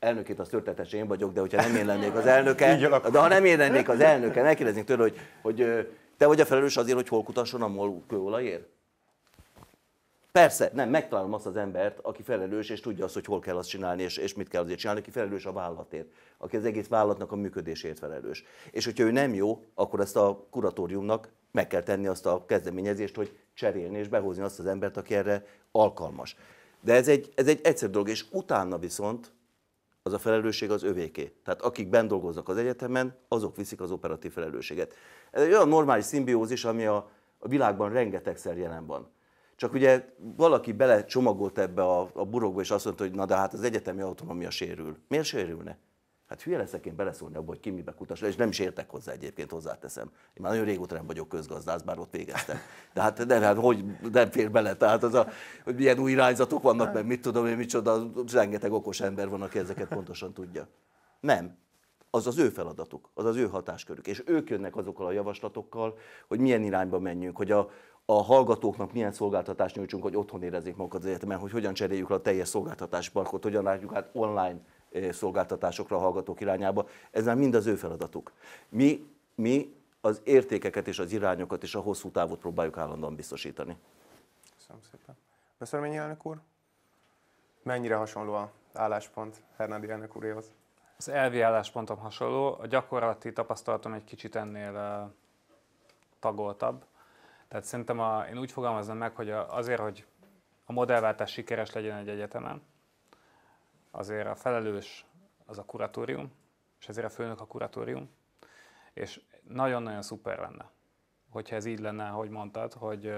elnökét, az történetes én vagyok, de hogyha nem én lennék az elnöke, de ha nem én lennék az elnöke, megkérdeznénk tőle, hogy, hogy te vagy a felelős azért, hogy hol kutasson a MOL kőolajért? Persze, nem, megtalálom azt az embert, aki felelős, és tudja azt, hogy hol kell azt csinálni, és, és mit kell azért csinálni, aki felelős a vállalatért, aki az egész vállalatnak a működésért felelős. És hogyha ő nem jó, akkor ezt a kuratóriumnak meg kell tenni azt a kezdeményezést, hogy cserélni és behozni azt az embert, aki erre alkalmas. De ez egy, ez egy egyszerű dolog, és utána viszont az a felelősség az övéké. Tehát akik bent dolgoznak az egyetemen, azok viszik az operatív felelősséget. Ez egy olyan normális szimbiózis, ami a, a világban rengetegszer jelen van. Csak ugye valaki belecsomagolt ebbe a, a burokba, és azt mondta, hogy na de hát az egyetemi autonómia sérül. Miért sérülne? Hát hülye leszek én beleszólni abba, hogy ki mibe kutas, és nem is értek hozzá egyébként, hozzáteszem. Én már nagyon régóta nem vagyok közgazdász, bár ott végeztem. De hát de hát hogy nem fér bele, tehát az a, hogy milyen új irányzatok vannak, meg mit tudom én, micsoda, rengeteg okos ember van, aki ezeket pontosan tudja. Nem. Az az ő feladatuk, az az ő hatáskörük, és ők jönnek azokkal a javaslatokkal, hogy milyen irányba menjünk, hogy a, a hallgatóknak milyen szolgáltatást nyújtsunk, hogy otthon érezzék magukat az egyetemen, hogy hogyan cseréljük le a teljes parkot, hogyan látjuk át online eh, szolgáltatásokra a hallgatók irányába. Ez már mind az ő feladatuk. Mi, mi az értékeket és az irányokat és a hosszú távot próbáljuk állandóan biztosítani. Köszönöm szépen. Beszélményi elnök úr, mennyire hasonló a álláspont Hernádi elnök úréhoz? Az elvi álláspontom hasonló, a gyakorlati tapasztalatom egy kicsit ennél eh, tagoltabb. Tehát szerintem a, én úgy fogalmazom meg, hogy azért, hogy a modellváltás sikeres legyen egy egyetemen, azért a felelős az a kuratórium, és ezért a főnök a kuratórium, és nagyon-nagyon szuper lenne, hogyha ez így lenne, ahogy mondtad, hogy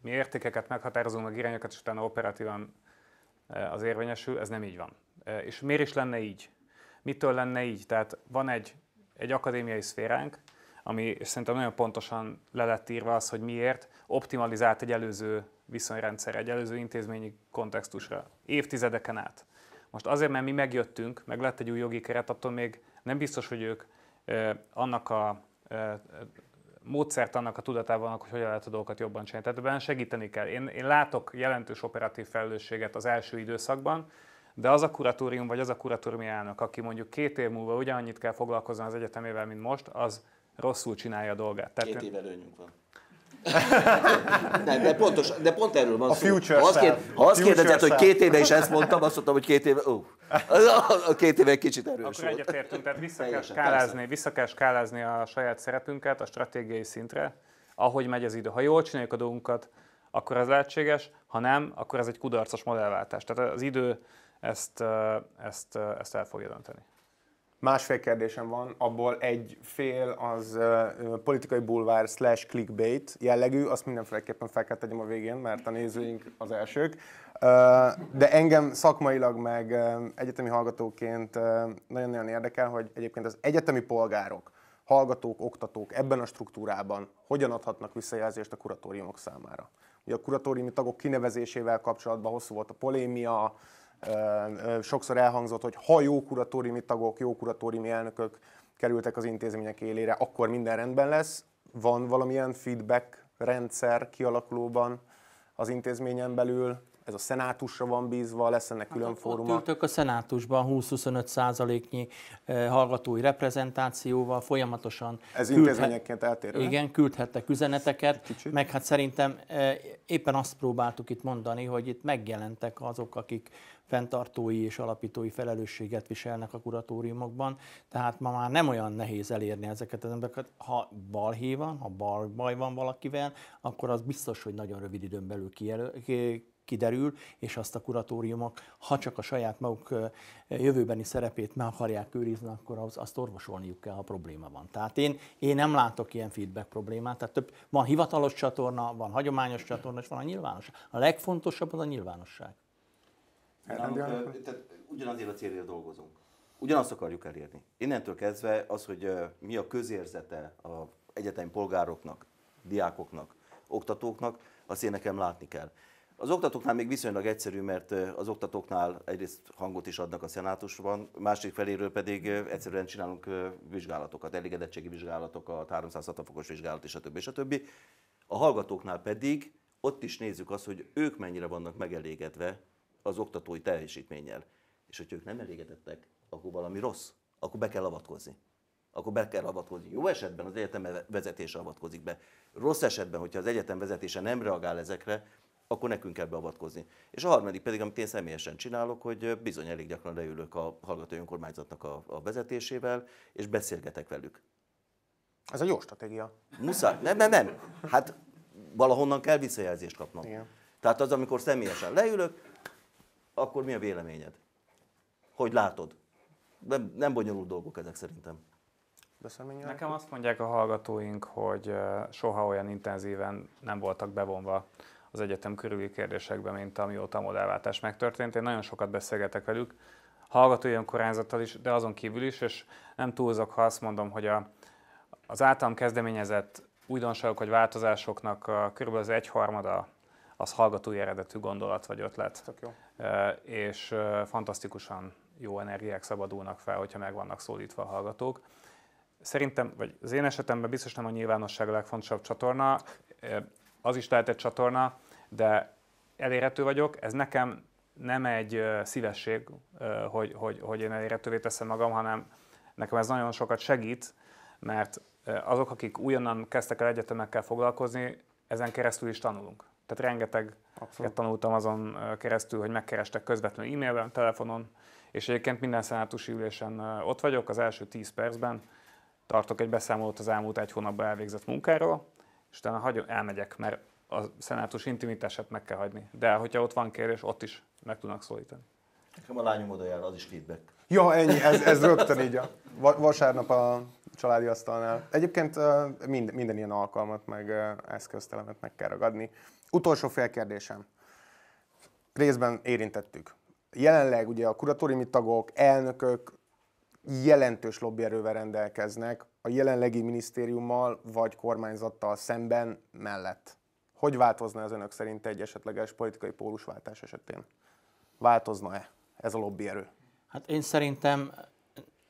mi értékeket meghatározunk, meg irányokat, és utána operatívan az érvényesül, ez nem így van. És miért is lenne így? Mitől lenne így? Tehát van egy, egy akadémiai szféránk, ami szerintem nagyon pontosan le lett írva az, hogy miért optimalizált egy előző viszonyrendszer, egy előző intézményi kontextusra, évtizedeken át. Most azért, mert mi megjöttünk, meg lett egy új jogi keret, attól még nem biztos, hogy ők eh, annak a eh, módszert annak a tudatában vannak, hogy hogyan lehet a dolgokat jobban csinálni. Tehát ebben segíteni kell. Én, én látok jelentős operatív felelősséget az első időszakban, de az a kuratórium vagy az a kuratóriumi elnök, aki mondjuk két év múlva ugyanannyit kell foglalkozni az egyetemével, mint most, az rosszul csinálja a dolgát. Tehát Két év előnyünk van. <laughs> de, pontos, de pont erről van a szó. Future ha azt, kér, ha azt kérdezett, hogy két éve is ezt mondtam, azt mondtam, hogy két éve, ó, a két éve egy kicsit erős Akkor volt. egyetértünk, tehát vissza kell, skálázni, vissza kell skálázni a saját szerepünket a stratégiai szintre, ahogy megy az idő. Ha jól csináljuk a dolgunkat, akkor ez lehetséges, ha nem, akkor ez egy kudarcos modellváltás. Tehát az idő ezt, ezt, ezt el fogja dönteni. Másfél kérdésem van, abból egy fél az politikai bulvár slash clickbait jellegű, azt mindenféleképpen fel kell tegyem a végén, mert a nézőink az elsők. de engem szakmailag meg egyetemi hallgatóként nagyon-nagyon érdekel, hogy egyébként az egyetemi polgárok, hallgatók, oktatók ebben a struktúrában hogyan adhatnak visszajelzést a kuratóriumok számára. Ugye a kuratóriumi tagok kinevezésével kapcsolatban hosszú volt a polémia, sokszor elhangzott, hogy ha jó kuratóriumi tagok, jó kuratóriumi elnökök kerültek az intézmények élére, akkor minden rendben lesz. Van valamilyen feedback rendszer kialakulóban az intézményen belül? ez a szenátusra van bízva, lesz ennek hát külön hát, fóruma. Ott a szenátusban 20-25 százaléknyi eh, hallgatói reprezentációval folyamatosan. Ez küldhet, intézményekként eltérő? Igen, küldhettek üzeneteket, Kicsit. meg hát szerintem eh, éppen azt próbáltuk itt mondani, hogy itt megjelentek azok, akik fenntartói és alapítói felelősséget viselnek a kuratóriumokban, tehát ma már nem olyan nehéz elérni ezeket az embereket. Ha balhé van, ha bal baj van valakivel, akkor az biztos, hogy nagyon rövid időn belül kijelöl, kiderül, és azt a kuratóriumok, ha csak a saját maguk jövőbeni szerepét meg akarják őrizni, akkor az, azt orvosolniuk kell, ha probléma van. Tehát én, én nem látok ilyen feedback problémát. Tehát több, van hivatalos csatorna, van hagyományos csatorna, és van a nyilvános. A legfontosabb az a nyilvánosság. Hát, tehát ugyanazért a célért dolgozunk. Ugyanazt akarjuk elérni. Innentől kezdve az, hogy mi a közérzete a egyetemi polgároknak, diákoknak, oktatóknak, azt én nekem látni kell. Az oktatóknál még viszonylag egyszerű, mert az oktatóknál egyrészt hangot is adnak a szenátusban, másik feléről pedig egyszerűen csinálunk vizsgálatokat, elégedettségi vizsgálatokat, 360 fokos vizsgálat, és a többi, és a többi. A hallgatóknál pedig ott is nézzük azt, hogy ők mennyire vannak megelégedve az oktatói teljesítménnyel. És hogyha ők nem elégedettek, akkor valami rossz, akkor be kell avatkozni akkor be kell avatkozni. Jó esetben az egyetem vezetése avatkozik be. Rossz esetben, hogyha az egyetem vezetése nem reagál ezekre, akkor nekünk kell beavatkozni. És a harmadik pedig, amit én személyesen csinálok, hogy bizony elég gyakran leülök a hallgatói önkormányzatnak a, a vezetésével, és beszélgetek velük. Ez a jó stratégia. Muszáj. Nem, nem, nem. Hát valahonnan kell visszajelzést kapnom. Igen. Tehát az, amikor személyesen leülök, akkor mi a véleményed? Hogy látod? Nem, nem bonyolult dolgok ezek szerintem. Nekem azt mondják a hallgatóink, hogy soha olyan intenzíven nem voltak bevonva az egyetem körüli kérdésekben, mint amióta a modellváltás megtörtént. Én nagyon sokat beszélgetek velük, hallgatói önkormányzattal is, de azon kívül is, és nem túlzok, ha azt mondom, hogy a, az általam kezdeményezett újdonságok vagy változásoknak a, kb. az egyharmada az hallgatói eredetű gondolat vagy ötlet. Tök jó. E, és e, fantasztikusan jó energiák szabadulnak fel, hogyha meg vannak szólítva a hallgatók. Szerintem, vagy az én esetemben biztos nem a nyilvánosság a legfontosabb csatorna, az is lehet egy csatorna, de elérhető vagyok. Ez nekem nem egy szívesség, hogy, hogy, hogy én elérhetővé teszem magam, hanem nekem ez nagyon sokat segít, mert azok, akik újonnan kezdtek el egyetemekkel foglalkozni, ezen keresztül is tanulunk. Tehát rengeteg Abszolút. tanultam azon keresztül, hogy megkerestek közvetlenül e-mailben, telefonon, és egyébként minden szenátusi ülésen ott vagyok, az első 10 percben tartok egy beszámolót az elmúlt egy hónapban elvégzett munkáról, és utána hagyom, elmegyek, mert a szenátus intimitását meg kell hagyni. De hogyha ott van kérés, ott is meg tudnak szólítani. Nekem a lányom oda jár, az is feedback. Ja, ennyi, ez, ez rögtön így a vasárnap a családi asztalnál. Egyébként mind, minden ilyen alkalmat, meg eszköztelemet meg kell ragadni. Utolsó fél kérdésem. Részben érintettük. Jelenleg ugye a kuratóriumi tagok, elnökök jelentős lobbyerővel rendelkeznek, a jelenlegi minisztériummal vagy kormányzattal szemben mellett. Hogy változna ez önök szerint egy esetleges politikai pólusváltás esetén? Változna-e ez a lobbyerő? Hát én szerintem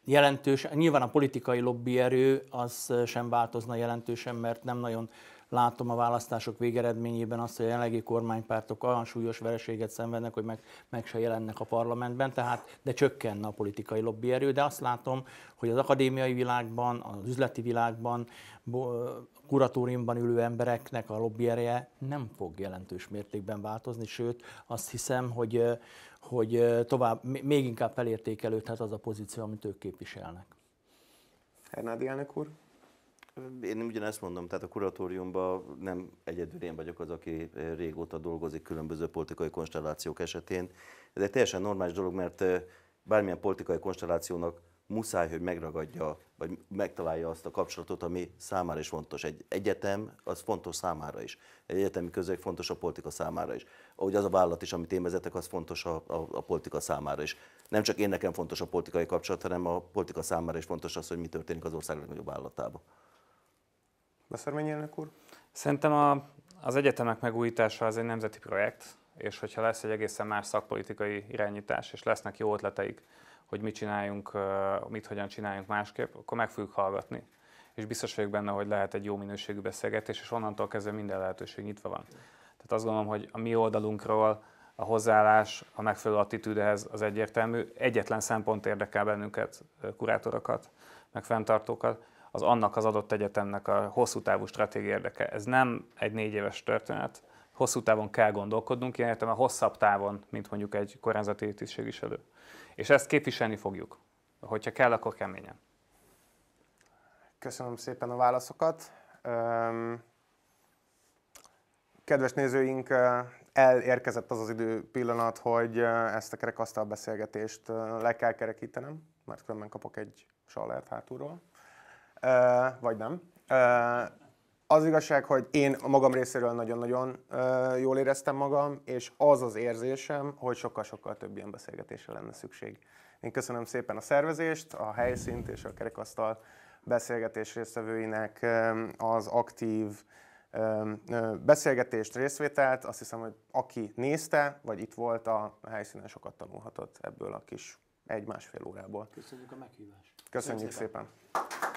jelentős, nyilván a politikai lobbyerő az sem változna jelentősen, mert nem nagyon látom a választások végeredményében azt, hogy a jelenlegi kormánypártok olyan súlyos vereséget szenvednek, hogy meg, meg se jelennek a parlamentben, tehát de csökkenne a politikai lobbyerő, de azt látom, hogy az akadémiai világban, az üzleti világban, kuratóriumban ülő embereknek a lobbyereje nem fog jelentős mértékben változni, sőt azt hiszem, hogy, hogy tovább, még inkább felértékelődhet az a pozíció, amit ők képviselnek. Hernádi elnök úr? Én ugyanezt mondom, tehát a kuratóriumban nem egyedül én vagyok az, aki eh, régóta dolgozik különböző politikai konstellációk esetén. Ez egy teljesen normális dolog, mert eh, bármilyen politikai konstellációnak muszáj, hogy megragadja, vagy megtalálja azt a kapcsolatot, ami számára is fontos. Egy egyetem, az fontos számára is. Egy egyetemi közeg fontos a politika számára is. Ahogy az a vállalat is, amit én vezetek, az fontos a, a, a politika számára is. Nem csak én nekem fontos a politikai kapcsolat, hanem a politika számára is fontos az, hogy mi történik az ország legnagyobb vállalatában. Beszermény elnök úr? Szerintem a, az egyetemek megújítása az egy nemzeti projekt, és hogyha lesz egy egészen más szakpolitikai irányítás, és lesznek jó ötleteik, hogy mit csináljunk, mit hogyan csináljunk másképp, akkor meg fogjuk hallgatni. És biztos vagyok benne, hogy lehet egy jó minőségű beszélgetés, és onnantól kezdve minden lehetőség nyitva van. Tehát azt gondolom, hogy a mi oldalunkról a hozzáállás, a megfelelő attitűdehez az egyértelmű. Egyetlen szempont érdekel bennünket, kurátorokat, meg fenntartókat, az annak az adott egyetemnek a hosszú távú stratégia érdeke. Ez nem egy négy éves történet, hosszú távon kell gondolkodnunk, ilyen értem a hosszabb távon, mint mondjuk egy kormányzati tisztségviselő. És ezt képviselni fogjuk. Hogyha kell, akkor keményen. Köszönöm szépen a válaszokat. Kedves nézőink, elérkezett az az idő pillanat, hogy ezt a kerekasztal beszélgetést le kell kerekítenem, mert különben kapok egy salert hátulról vagy nem. Az igazság, hogy én magam részéről nagyon-nagyon jól éreztem magam, és az az érzésem, hogy sokkal-sokkal több ilyen beszélgetésre lenne szükség. Én köszönöm szépen a szervezést, a helyszínt és a kerekasztal beszélgetés résztvevőinek az aktív beszélgetést, részvételt. Azt hiszem, hogy aki nézte, vagy itt volt a helyszínen, sokat tanulhatott ebből a kis egy-másfél órából. Köszönjük a meghívást. Köszönjük, Köszönjük szépen. szépen.